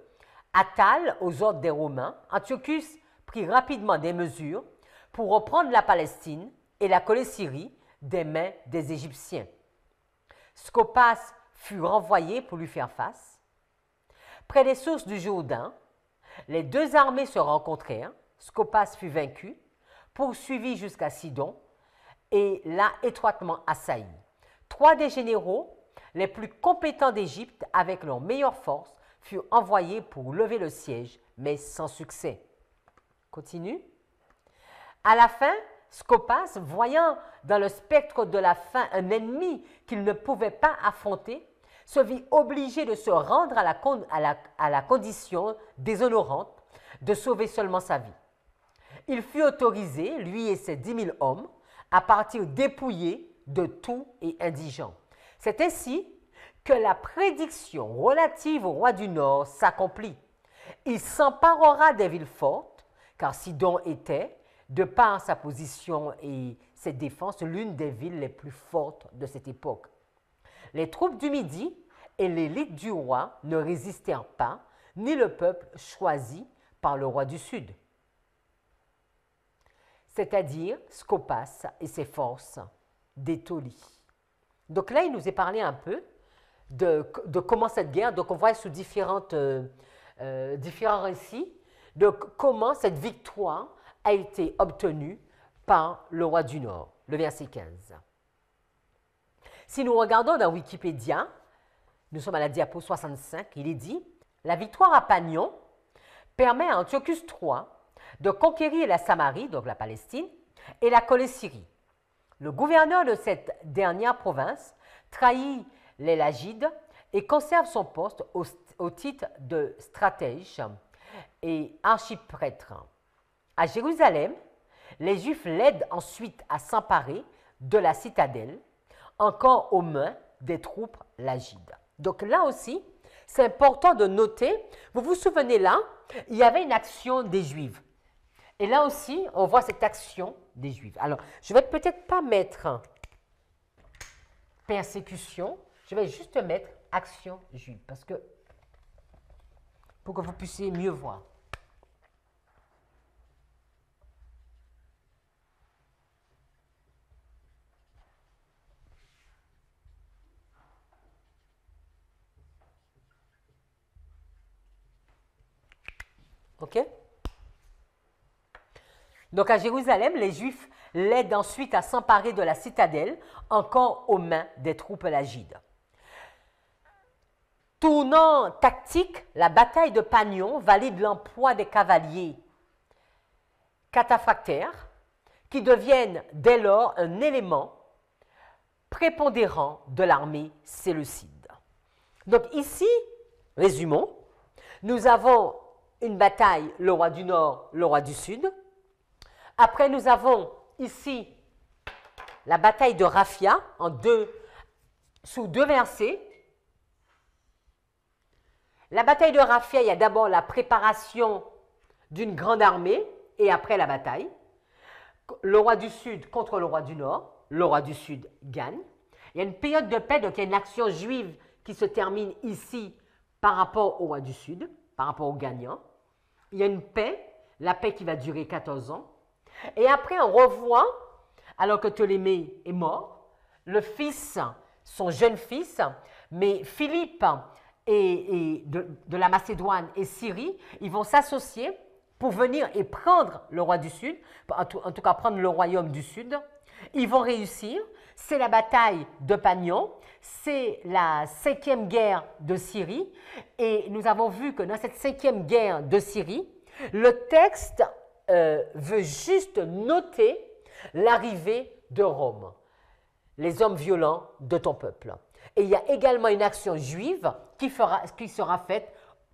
Attal aux ordres des Romains, Antiochus prit rapidement des mesures pour reprendre la Palestine et la syrie des mains des Égyptiens. Scopas fut renvoyé pour lui faire face. Près des sources du Jourdain, les deux armées se rencontrèrent, hein. Scopas fut vaincu, poursuivi jusqu'à Sidon, et là étroitement assailli. Trois des généraux les plus compétents d'Égypte, avec leurs meilleures forces, furent envoyés pour lever le siège, mais sans succès. Continue. À la fin, Scopas, voyant dans le spectre de la fin un ennemi qu'il ne pouvait pas affronter, se vit obligé de se rendre à la, condition déshonorante de sauver seulement sa vie. Il fut autorisé, lui et ses dix mille hommes, à partir dépouillés de tout et indigents. C'est ainsi que la prédiction relative au roi du Nord s'accomplit. Il s'emparera des villes fortes, car Sidon était, de par sa position et ses défenses, l'une des villes les plus fortes de cette époque. Les troupes du Midi et l'élite du roi ne résistèrent pas, ni le peuple choisi par le roi du Sud. C'est-à-dire Scopas et ses forces d'Étolie. Donc là, il nous est parlé un peu de, comment cette guerre, donc on voit sous différentes, euh, euh, différents récits, de comment cette victoire a été obtenue par le roi du Nord, le verset 15. Si nous regardons dans Wikipédia, nous sommes à la diapo 65. Il est dit La victoire à Pagnon permet à Antiochus III de conquérir la Samarie, donc la Palestine, et la Colessyrie. Le gouverneur de cette dernière province trahit les Lagides et conserve son poste au, titre de stratège et archiprêtre. À Jérusalem, les Juifs l'aident ensuite à s'emparer de la citadelle, encore aux mains des troupes lagides. Donc là aussi, c'est important de noter, vous vous souvenez là, il y avait une action des Juifs. Et là aussi, on voit cette action des Juifs. Alors, je ne vais peut-être pas mettre persécution, je vais juste mettre action juive, parce que, pour que vous puissiez mieux voir. Ok Donc à Jérusalem, les Juifs l'aident ensuite à s'emparer de la citadelle, encore aux mains des troupes lagides. Tournant tactique, la bataille de Pagnon valide l'emploi des cavaliers cataphractaires, qui deviennent dès lors un élément prépondérant de l'armée séleucide. Donc ici, résumons, nous avons une bataille, le roi du Nord, le roi du Sud. Après, nous avons ici la bataille de Raphia en sous deux versets. La bataille de Raphia, il y a d'abord la préparation d'une grande armée et après la bataille. Le roi du Sud contre le roi du Nord. Le roi du Sud gagne. Il y a une période de paix, donc il y a une action juive qui se termine ici par rapport au roi du Sud, par rapport au gagnant. Il y a une paix, la paix qui va durer 14 ans. Et après, on revoit, alors que Ptolémée est mort, le fils, son jeune fils, mais Philippe et, de, la Macédoine et Syrie, ils vont s'associer pour venir et prendre le roi du Sud, en tout, en tout cas prendre le royaume du Sud. Ils vont réussir, c'est la bataille de Pagnon, c'est la cinquième guerre de Syrie. Et nous avons vu que dans cette cinquième guerre de Syrie, le texte euh, veut juste noter l'arrivée de Rome, les hommes violents de ton peuple. Et il y a également une action juive qui, fera, qui sera faite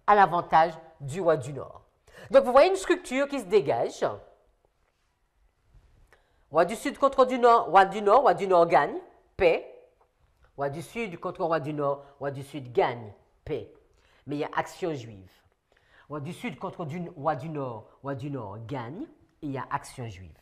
à l'avantage du roi du Nord. Donc vous voyez une structure qui se dégage. Roi du Sud contre du Nord, Roi du Nord, Roi du Nord gagne, paix. Roi du Sud contre Roi du Nord, Roi du Sud gagne, paix. Mais il y a action juive. Roi du Sud contre du, Roi du Nord, Roi du Nord gagne, il y a action juive.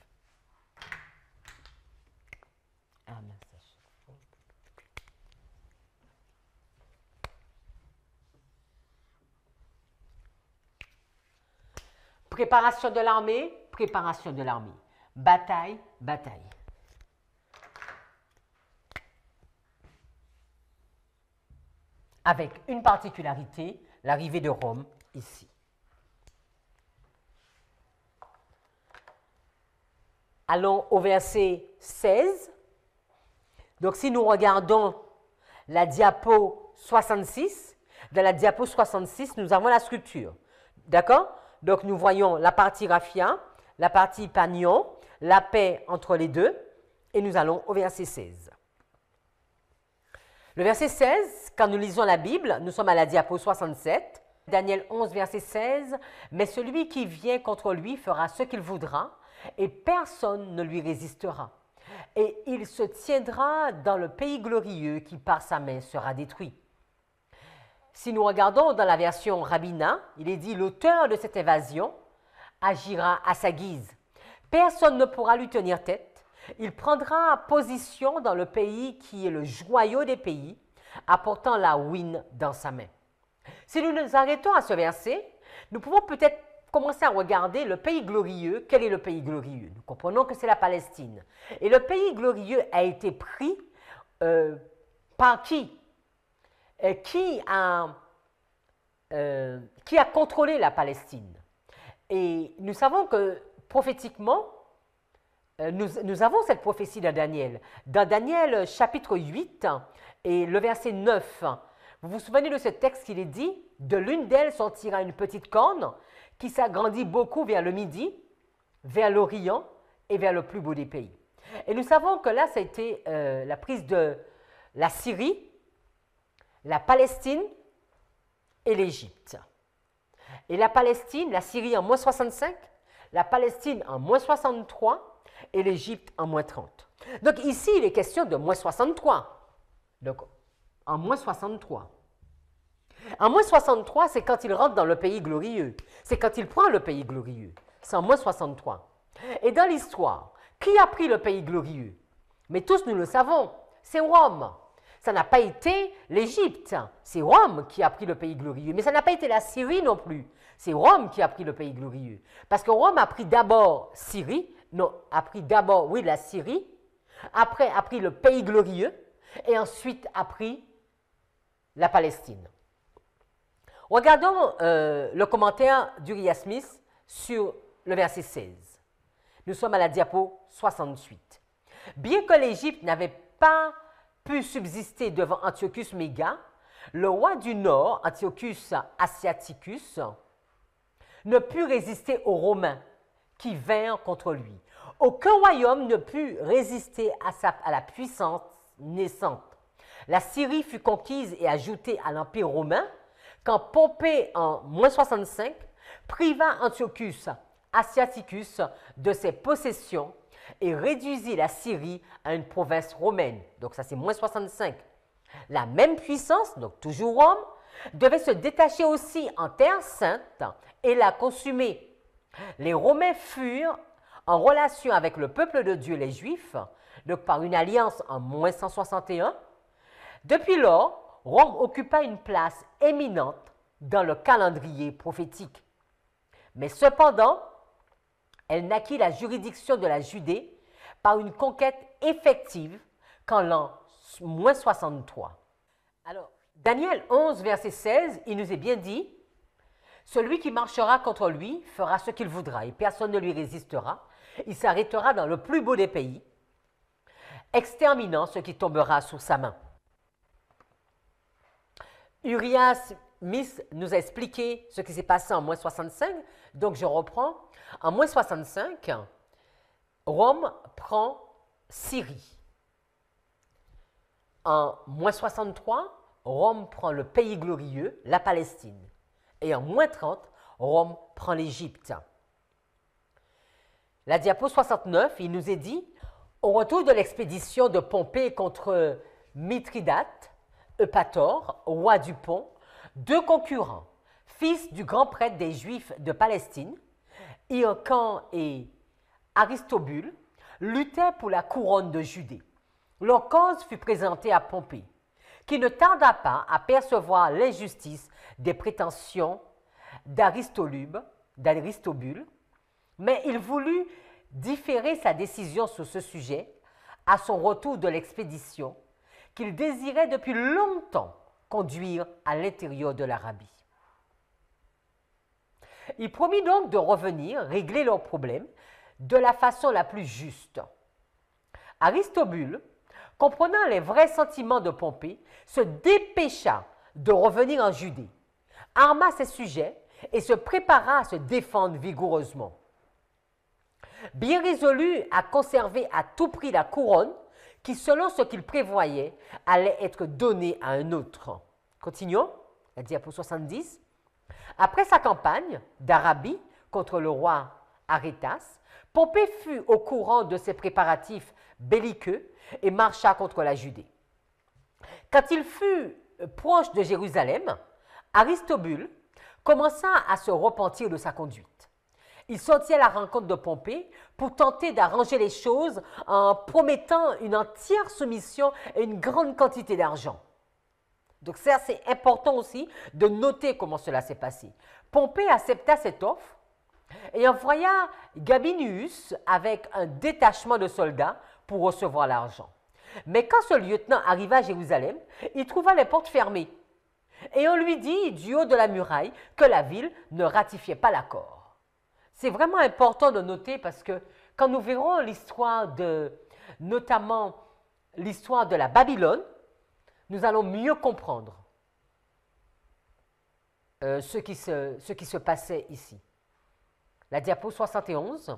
Préparation de l'armée, préparation de l'armée. Bataille, bataille. Avec une particularité, l'arrivée de Rome ici. Allons au verset 16. Donc si nous regardons la diapo 66, dans la diapo 66, nous avons la structure. D'accord Donc nous voyons la partie raffia, la partie pagnon, la paix entre les deux. Et nous allons au verset 16. Le verset 16, quand nous lisons la Bible, nous sommes à la diapo 67, Daniel 11, verset 16, Mais celui qui vient contre lui fera ce qu'il voudra, et personne ne lui résistera. Et il se tiendra dans le pays glorieux qui par sa main sera détruit. Si nous regardons dans la version Rabbina, il est dit l'auteur de cette évasion agira à sa guise. Personne ne pourra lui tenir tête. Il prendra position dans le pays qui est le joyau des pays, apportant la win dans sa main. Si nous nous arrêtons à ce verset, nous pouvons peut-être commencer à regarder le pays glorieux. Quel est le pays glorieux Nous comprenons que c'est la Palestine. Et le pays glorieux a été pris euh, par qui euh, qui, a, euh, qui a contrôlé la Palestine Et nous savons que prophétiquement, euh, nous, avons cette prophétie de Daniel. Dans Daniel euh, chapitre 8 et le verset 9, vous vous souvenez de ce texte qui est dit De l'une d'elles sortira une petite corne qui s'agrandit beaucoup vers le midi, vers l'Orient et vers le plus beau des pays. Et nous savons que là, ça a été euh, la prise de la Syrie, la Palestine et l'Égypte. Et la Palestine, la Syrie en moins 65, la Palestine en moins 63 et l'Égypte en moins 30. Donc ici, il est question de moins 63. Donc, en moins 63. En moins 63, c'est quand il rentre dans le pays glorieux. C'est quand il prend le pays glorieux. C'est en moins 63. Et dans l'histoire, qui a pris le pays glorieux Mais tous nous le savons, c'est Rome ça n'a pas été l'Égypte, c'est Rome qui a pris le pays glorieux, mais ça n'a pas été la Syrie non plus, c'est Rome qui a pris le pays glorieux. Parce que Rome a pris d'abord Syrie, non, a pris d'abord, oui, la Syrie, après a pris le pays glorieux, et ensuite a pris la Palestine. Regardons euh, le commentaire d'Uriah Smith sur le verset 16. Nous sommes à la diapo 68. Bien que l'Égypte n'avait pas subsister devant Antiochus Méga, le roi du Nord, Antiochus Asiaticus, ne put résister aux Romains qui vinrent contre lui. Aucun royaume ne put résister à, à la puissance naissante. La Syrie fut conquise et ajoutée à l'Empire romain quand Pompée, en moins 65, priva Antiochus Asiaticus de ses possessions et réduisit la Syrie à une province romaine. Donc ça, c'est moins 65. La même puissance, donc toujours Rome, devait se détacher aussi en terre sainte et la consumer. Les Romains furent en relation avec le peuple de Dieu, les Juifs, donc par une alliance en moins 161. Depuis lors, Rome occupa une place éminente dans le calendrier prophétique. Mais cependant, elle naquit la juridiction de la Judée par une conquête effective qu'en l'an moins 63. Alors, Daniel 11, verset 16, il nous est bien dit, Celui qui marchera contre lui fera ce qu'il voudra et personne ne lui résistera. Il s'arrêtera dans le plus beau des pays, exterminant ce qui tombera sous sa main. Urias Miss nous a expliqué ce qui s'est passé en moins 65. Donc je reprends. En moins 65, Rome prend Syrie. En moins 63, Rome prend le pays glorieux, la Palestine. Et en moins 30, Rome prend l'Égypte. La diapo 69, il nous est dit, au retour de l'expédition de Pompée contre Mithridate, Eupator, roi du Pont, deux concurrents, fils du grand prêtre des Juifs de Palestine, Hyrcan et Aristobule, luttaient pour la couronne de Judée. Leur cause fut présentée à Pompée, qui ne tarda pas à percevoir l'injustice des prétentions d'Aristobule, mais il voulut différer sa décision sur ce sujet à son retour de l'expédition qu'il désirait depuis longtemps conduire à l'intérieur de l'Arabie. Il promit donc de revenir régler leurs problèmes de la façon la plus juste. Aristobule, comprenant les vrais sentiments de Pompée, se dépêcha de revenir en Judée, arma ses sujets et se prépara à se défendre vigoureusement. Bien résolu à conserver à tout prix la couronne, qui, selon ce qu'il prévoyait, allait être donné à un autre. Continuons, la diapo 70. Après sa campagne d'Arabie contre le roi Arétas, Pompée fut au courant de ses préparatifs belliqueux et marcha contre la Judée. Quand il fut proche de Jérusalem, Aristobule commença à se repentir de sa conduite. Il sortit à la rencontre de Pompée pour tenter d'arranger les choses en promettant une entière soumission et une grande quantité d'argent. Donc ça, c'est important aussi de noter comment cela s'est passé. Pompée accepta cette offre et envoya Gabinius avec un détachement de soldats pour recevoir l'argent. Mais quand ce lieutenant arriva à Jérusalem, il trouva les portes fermées. Et on lui dit, du haut de la muraille, que la ville ne ratifiait pas l'accord. C'est vraiment important de noter parce que quand nous verrons l'histoire de, notamment l'histoire de la Babylone, nous allons mieux comprendre euh, ce, qui se, ce qui se passait ici. La diapo 71,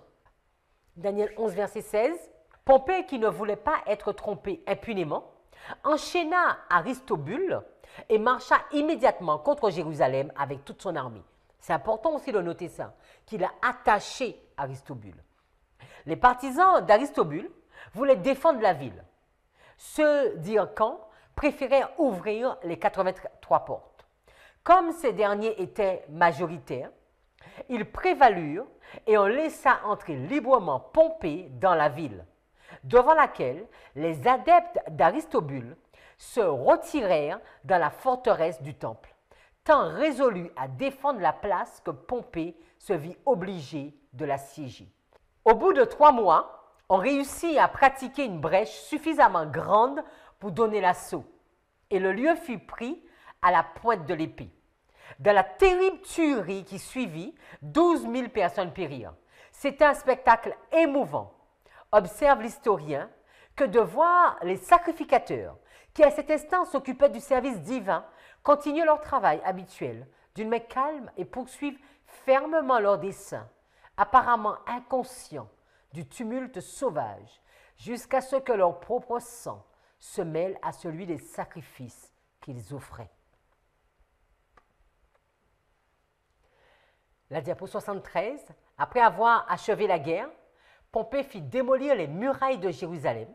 Daniel 11, verset 16. Pompée, qui ne voulait pas être trompé impunément, enchaîna Aristobule et marcha immédiatement contre Jérusalem avec toute son armée. C'est important aussi de noter ça qu'il a attaché Aristobule. Les partisans d'Aristobule voulaient défendre la ville. Ceux d'Ircan préféraient ouvrir les 83 portes. Comme ces derniers étaient majoritaires, ils prévalurent et on laissa entrer librement Pompée dans la ville, devant laquelle les adeptes d'Aristobule se retirèrent dans la forteresse du temple, tant résolus à défendre la place que Pompée se vit obligé de la siéger. Au bout de trois mois, on réussit à pratiquer une brèche suffisamment grande pour donner l'assaut, et le lieu fut pris à la pointe de l'épée. Dans la terrible tuerie qui suivit, 12 000 personnes périrent. C'était un spectacle émouvant. Observe l'historien que de voir les sacrificateurs, qui à cet instant s'occupaient du service divin, continuer leur travail habituel d'une main calme et poursuivre fermement leur dessein, apparemment inconscient du tumulte sauvage, jusqu'à ce que leur propre sang se mêle à celui des sacrifices qu'ils offraient. La diapo 73, après avoir achevé la guerre, Pompée fit démolir les murailles de Jérusalem.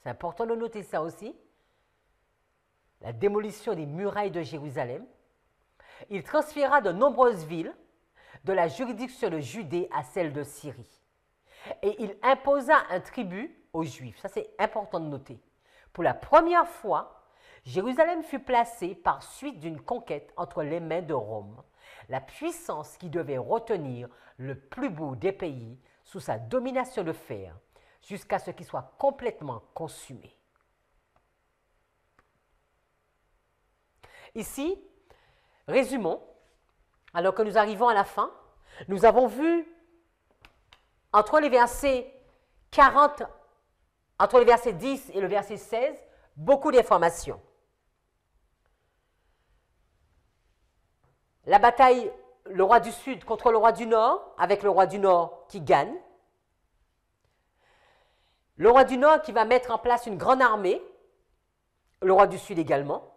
C'est important de noter ça aussi. La démolition des murailles de Jérusalem. Il transféra de nombreuses villes de la juridiction de Judée à celle de Syrie. Et il imposa un tribut aux Juifs. Ça, c'est important de noter. Pour la première fois, Jérusalem fut placée par suite d'une conquête entre les mains de Rome, la puissance qui devait retenir le plus beau des pays sous sa domination de fer, jusqu'à ce qu'il soit complètement consumé. Ici, résumons, alors que nous arrivons à la fin, nous avons vu entre les versets 40, entre les versets 10 et le verset 16, beaucoup d'informations. La bataille, le roi du sud contre le roi du nord, avec le roi du nord qui gagne. Le roi du nord qui va mettre en place une grande armée, le roi du sud également.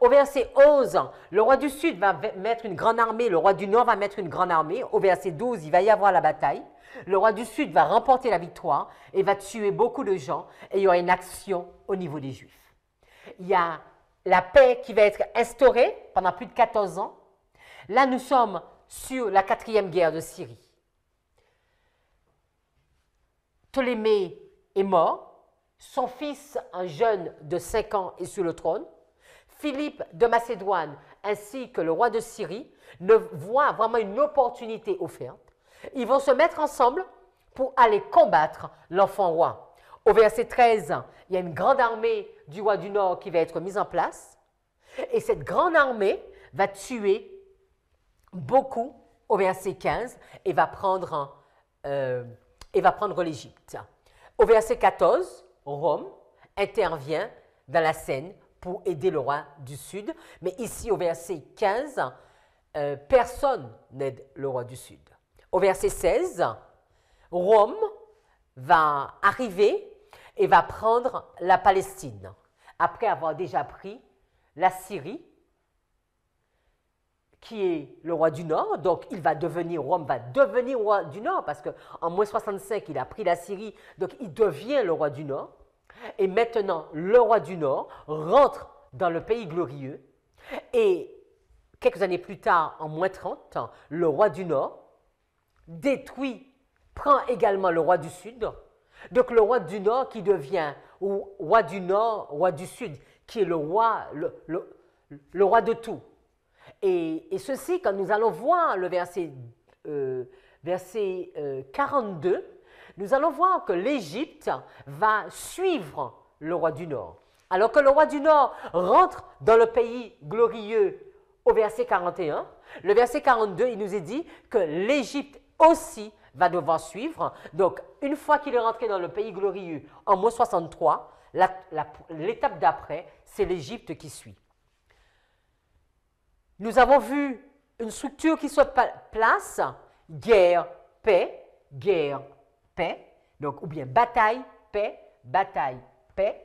Au verset 11, le roi du sud va mettre une grande armée, le roi du nord va mettre une grande armée. Au verset 12, il va y avoir la bataille. Le roi du sud va remporter la victoire et va tuer beaucoup de gens et il y aura une action au niveau des juifs. Il y a la paix qui va être instaurée pendant plus de 14 ans. Là, nous sommes sur la quatrième guerre de Syrie. Ptolémée est mort, son fils, un jeune de 5 ans, est sur le trône. Philippe de Macédoine ainsi que le roi de Syrie ne voient vraiment une opportunité offerte. Ils vont se mettre ensemble pour aller combattre l'enfant roi. Au verset 13, il y a une grande armée du roi du Nord qui va être mise en place. Et cette grande armée va tuer beaucoup au verset 15 et va prendre, euh, va prendre l'Égypte. Au verset 14, Rome intervient dans la scène pour aider le roi du Sud. Mais ici, au verset 15, euh, personne n'aide le roi du Sud. Au verset 16, Rome va arriver et va prendre la Palestine, après avoir déjà pris la Syrie, qui est le roi du Nord. Donc, il va devenir, Rome va devenir roi du Nord, parce qu'en moins 65, il a pris la Syrie, donc il devient le roi du Nord. Et maintenant, le roi du Nord rentre dans le pays glorieux. Et quelques années plus tard, en moins 30, le roi du Nord détruit, prend également le roi du Sud. Donc le roi du Nord qui devient ou roi du Nord, roi du Sud, qui est le roi, le, roi de tout. Et, ceci, quand nous allons voir le verset, euh, verset 42, euh, nous allons voir que l'Égypte va suivre le roi du Nord. Alors que le roi du Nord rentre dans le pays glorieux au verset 41, le verset 42, il nous est dit que l'Égypte aussi va devoir suivre. Donc, une fois qu'il est rentré dans le pays glorieux, en mois 63, l'étape d'après, c'est l'Égypte qui suit. Nous avons vu une structure qui se place, guerre, paix, guerre, paix, donc, ou bien bataille, paix, bataille, paix,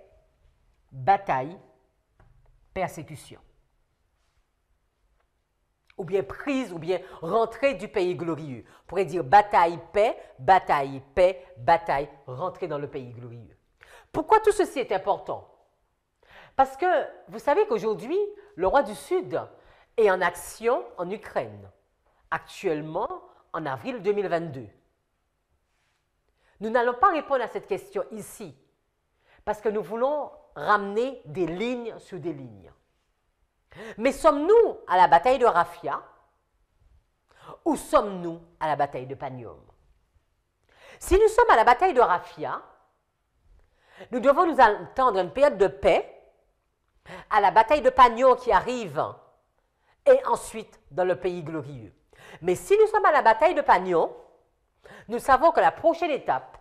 bataille, persécution. Ou bien prise, ou bien rentrée du pays glorieux. On pourrait dire bataille, paix, bataille, paix, bataille, rentrée dans le pays glorieux. Pourquoi tout ceci est important Parce que vous savez qu'aujourd'hui, le roi du Sud est en action en Ukraine, actuellement en avril 2022. Nous n'allons pas répondre à cette question ici, parce que nous voulons ramener des lignes sous des lignes. Mais sommes-nous à la bataille de Rafia ou sommes-nous à la bataille de Panium Si nous sommes à la bataille de Rafia, nous devons nous attendre à une période de paix, à la bataille de Panium qui arrive, et ensuite dans le pays glorieux. Mais si nous sommes à la bataille de Pagnon, nous savons que la prochaine étape,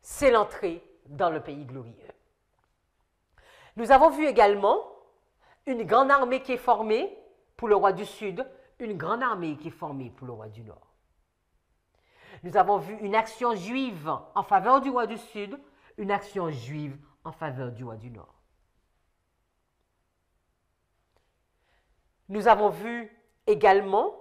c'est l'entrée dans le pays glorieux. Nous avons vu également une grande armée qui est formée pour le roi du Sud, une grande armée qui est formée pour le roi du Nord. Nous avons vu une action juive en faveur du roi du Sud, une action juive en faveur du roi du Nord. Nous avons vu également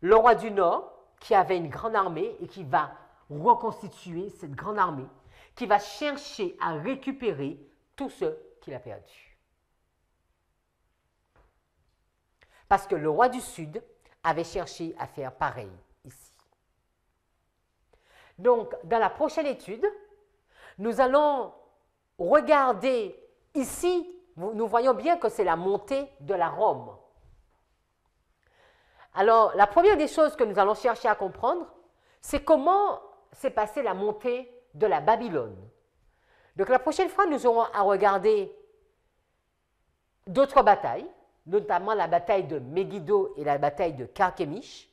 le roi du Nord qui avait une grande armée et qui va reconstituer cette grande armée, qui va chercher à récupérer tout ce qu'il a perdu. Parce que le roi du Sud avait cherché à faire pareil ici. Donc, dans la prochaine étude, nous allons regarder ici, nous voyons bien que c'est la montée de la Rome. Alors, la première des choses que nous allons chercher à comprendre, c'est comment s'est passée la montée de la Babylone. Donc, la prochaine fois, nous aurons à regarder d'autres batailles, notamment la bataille de Megiddo et la bataille de Carchemish,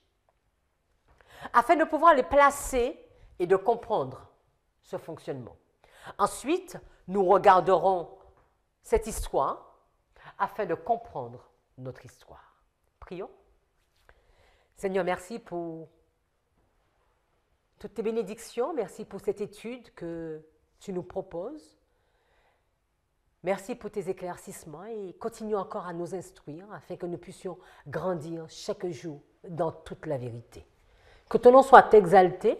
afin de pouvoir les placer et de comprendre ce fonctionnement. Ensuite, nous regarderons cette histoire afin de comprendre notre histoire. Prions. Seigneur, merci pour toutes tes bénédictions, merci pour cette étude que tu nous proposes. Merci pour tes éclaircissements et continue encore à nous instruire afin que nous puissions grandir chaque jour dans toute la vérité. Que ton nom soit exalté,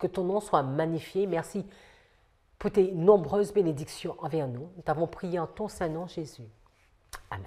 que ton nom soit magnifié. Merci pour tes nombreuses bénédictions envers nous. Nous t'avons prié en ton Saint-Nom, Jésus. Amen.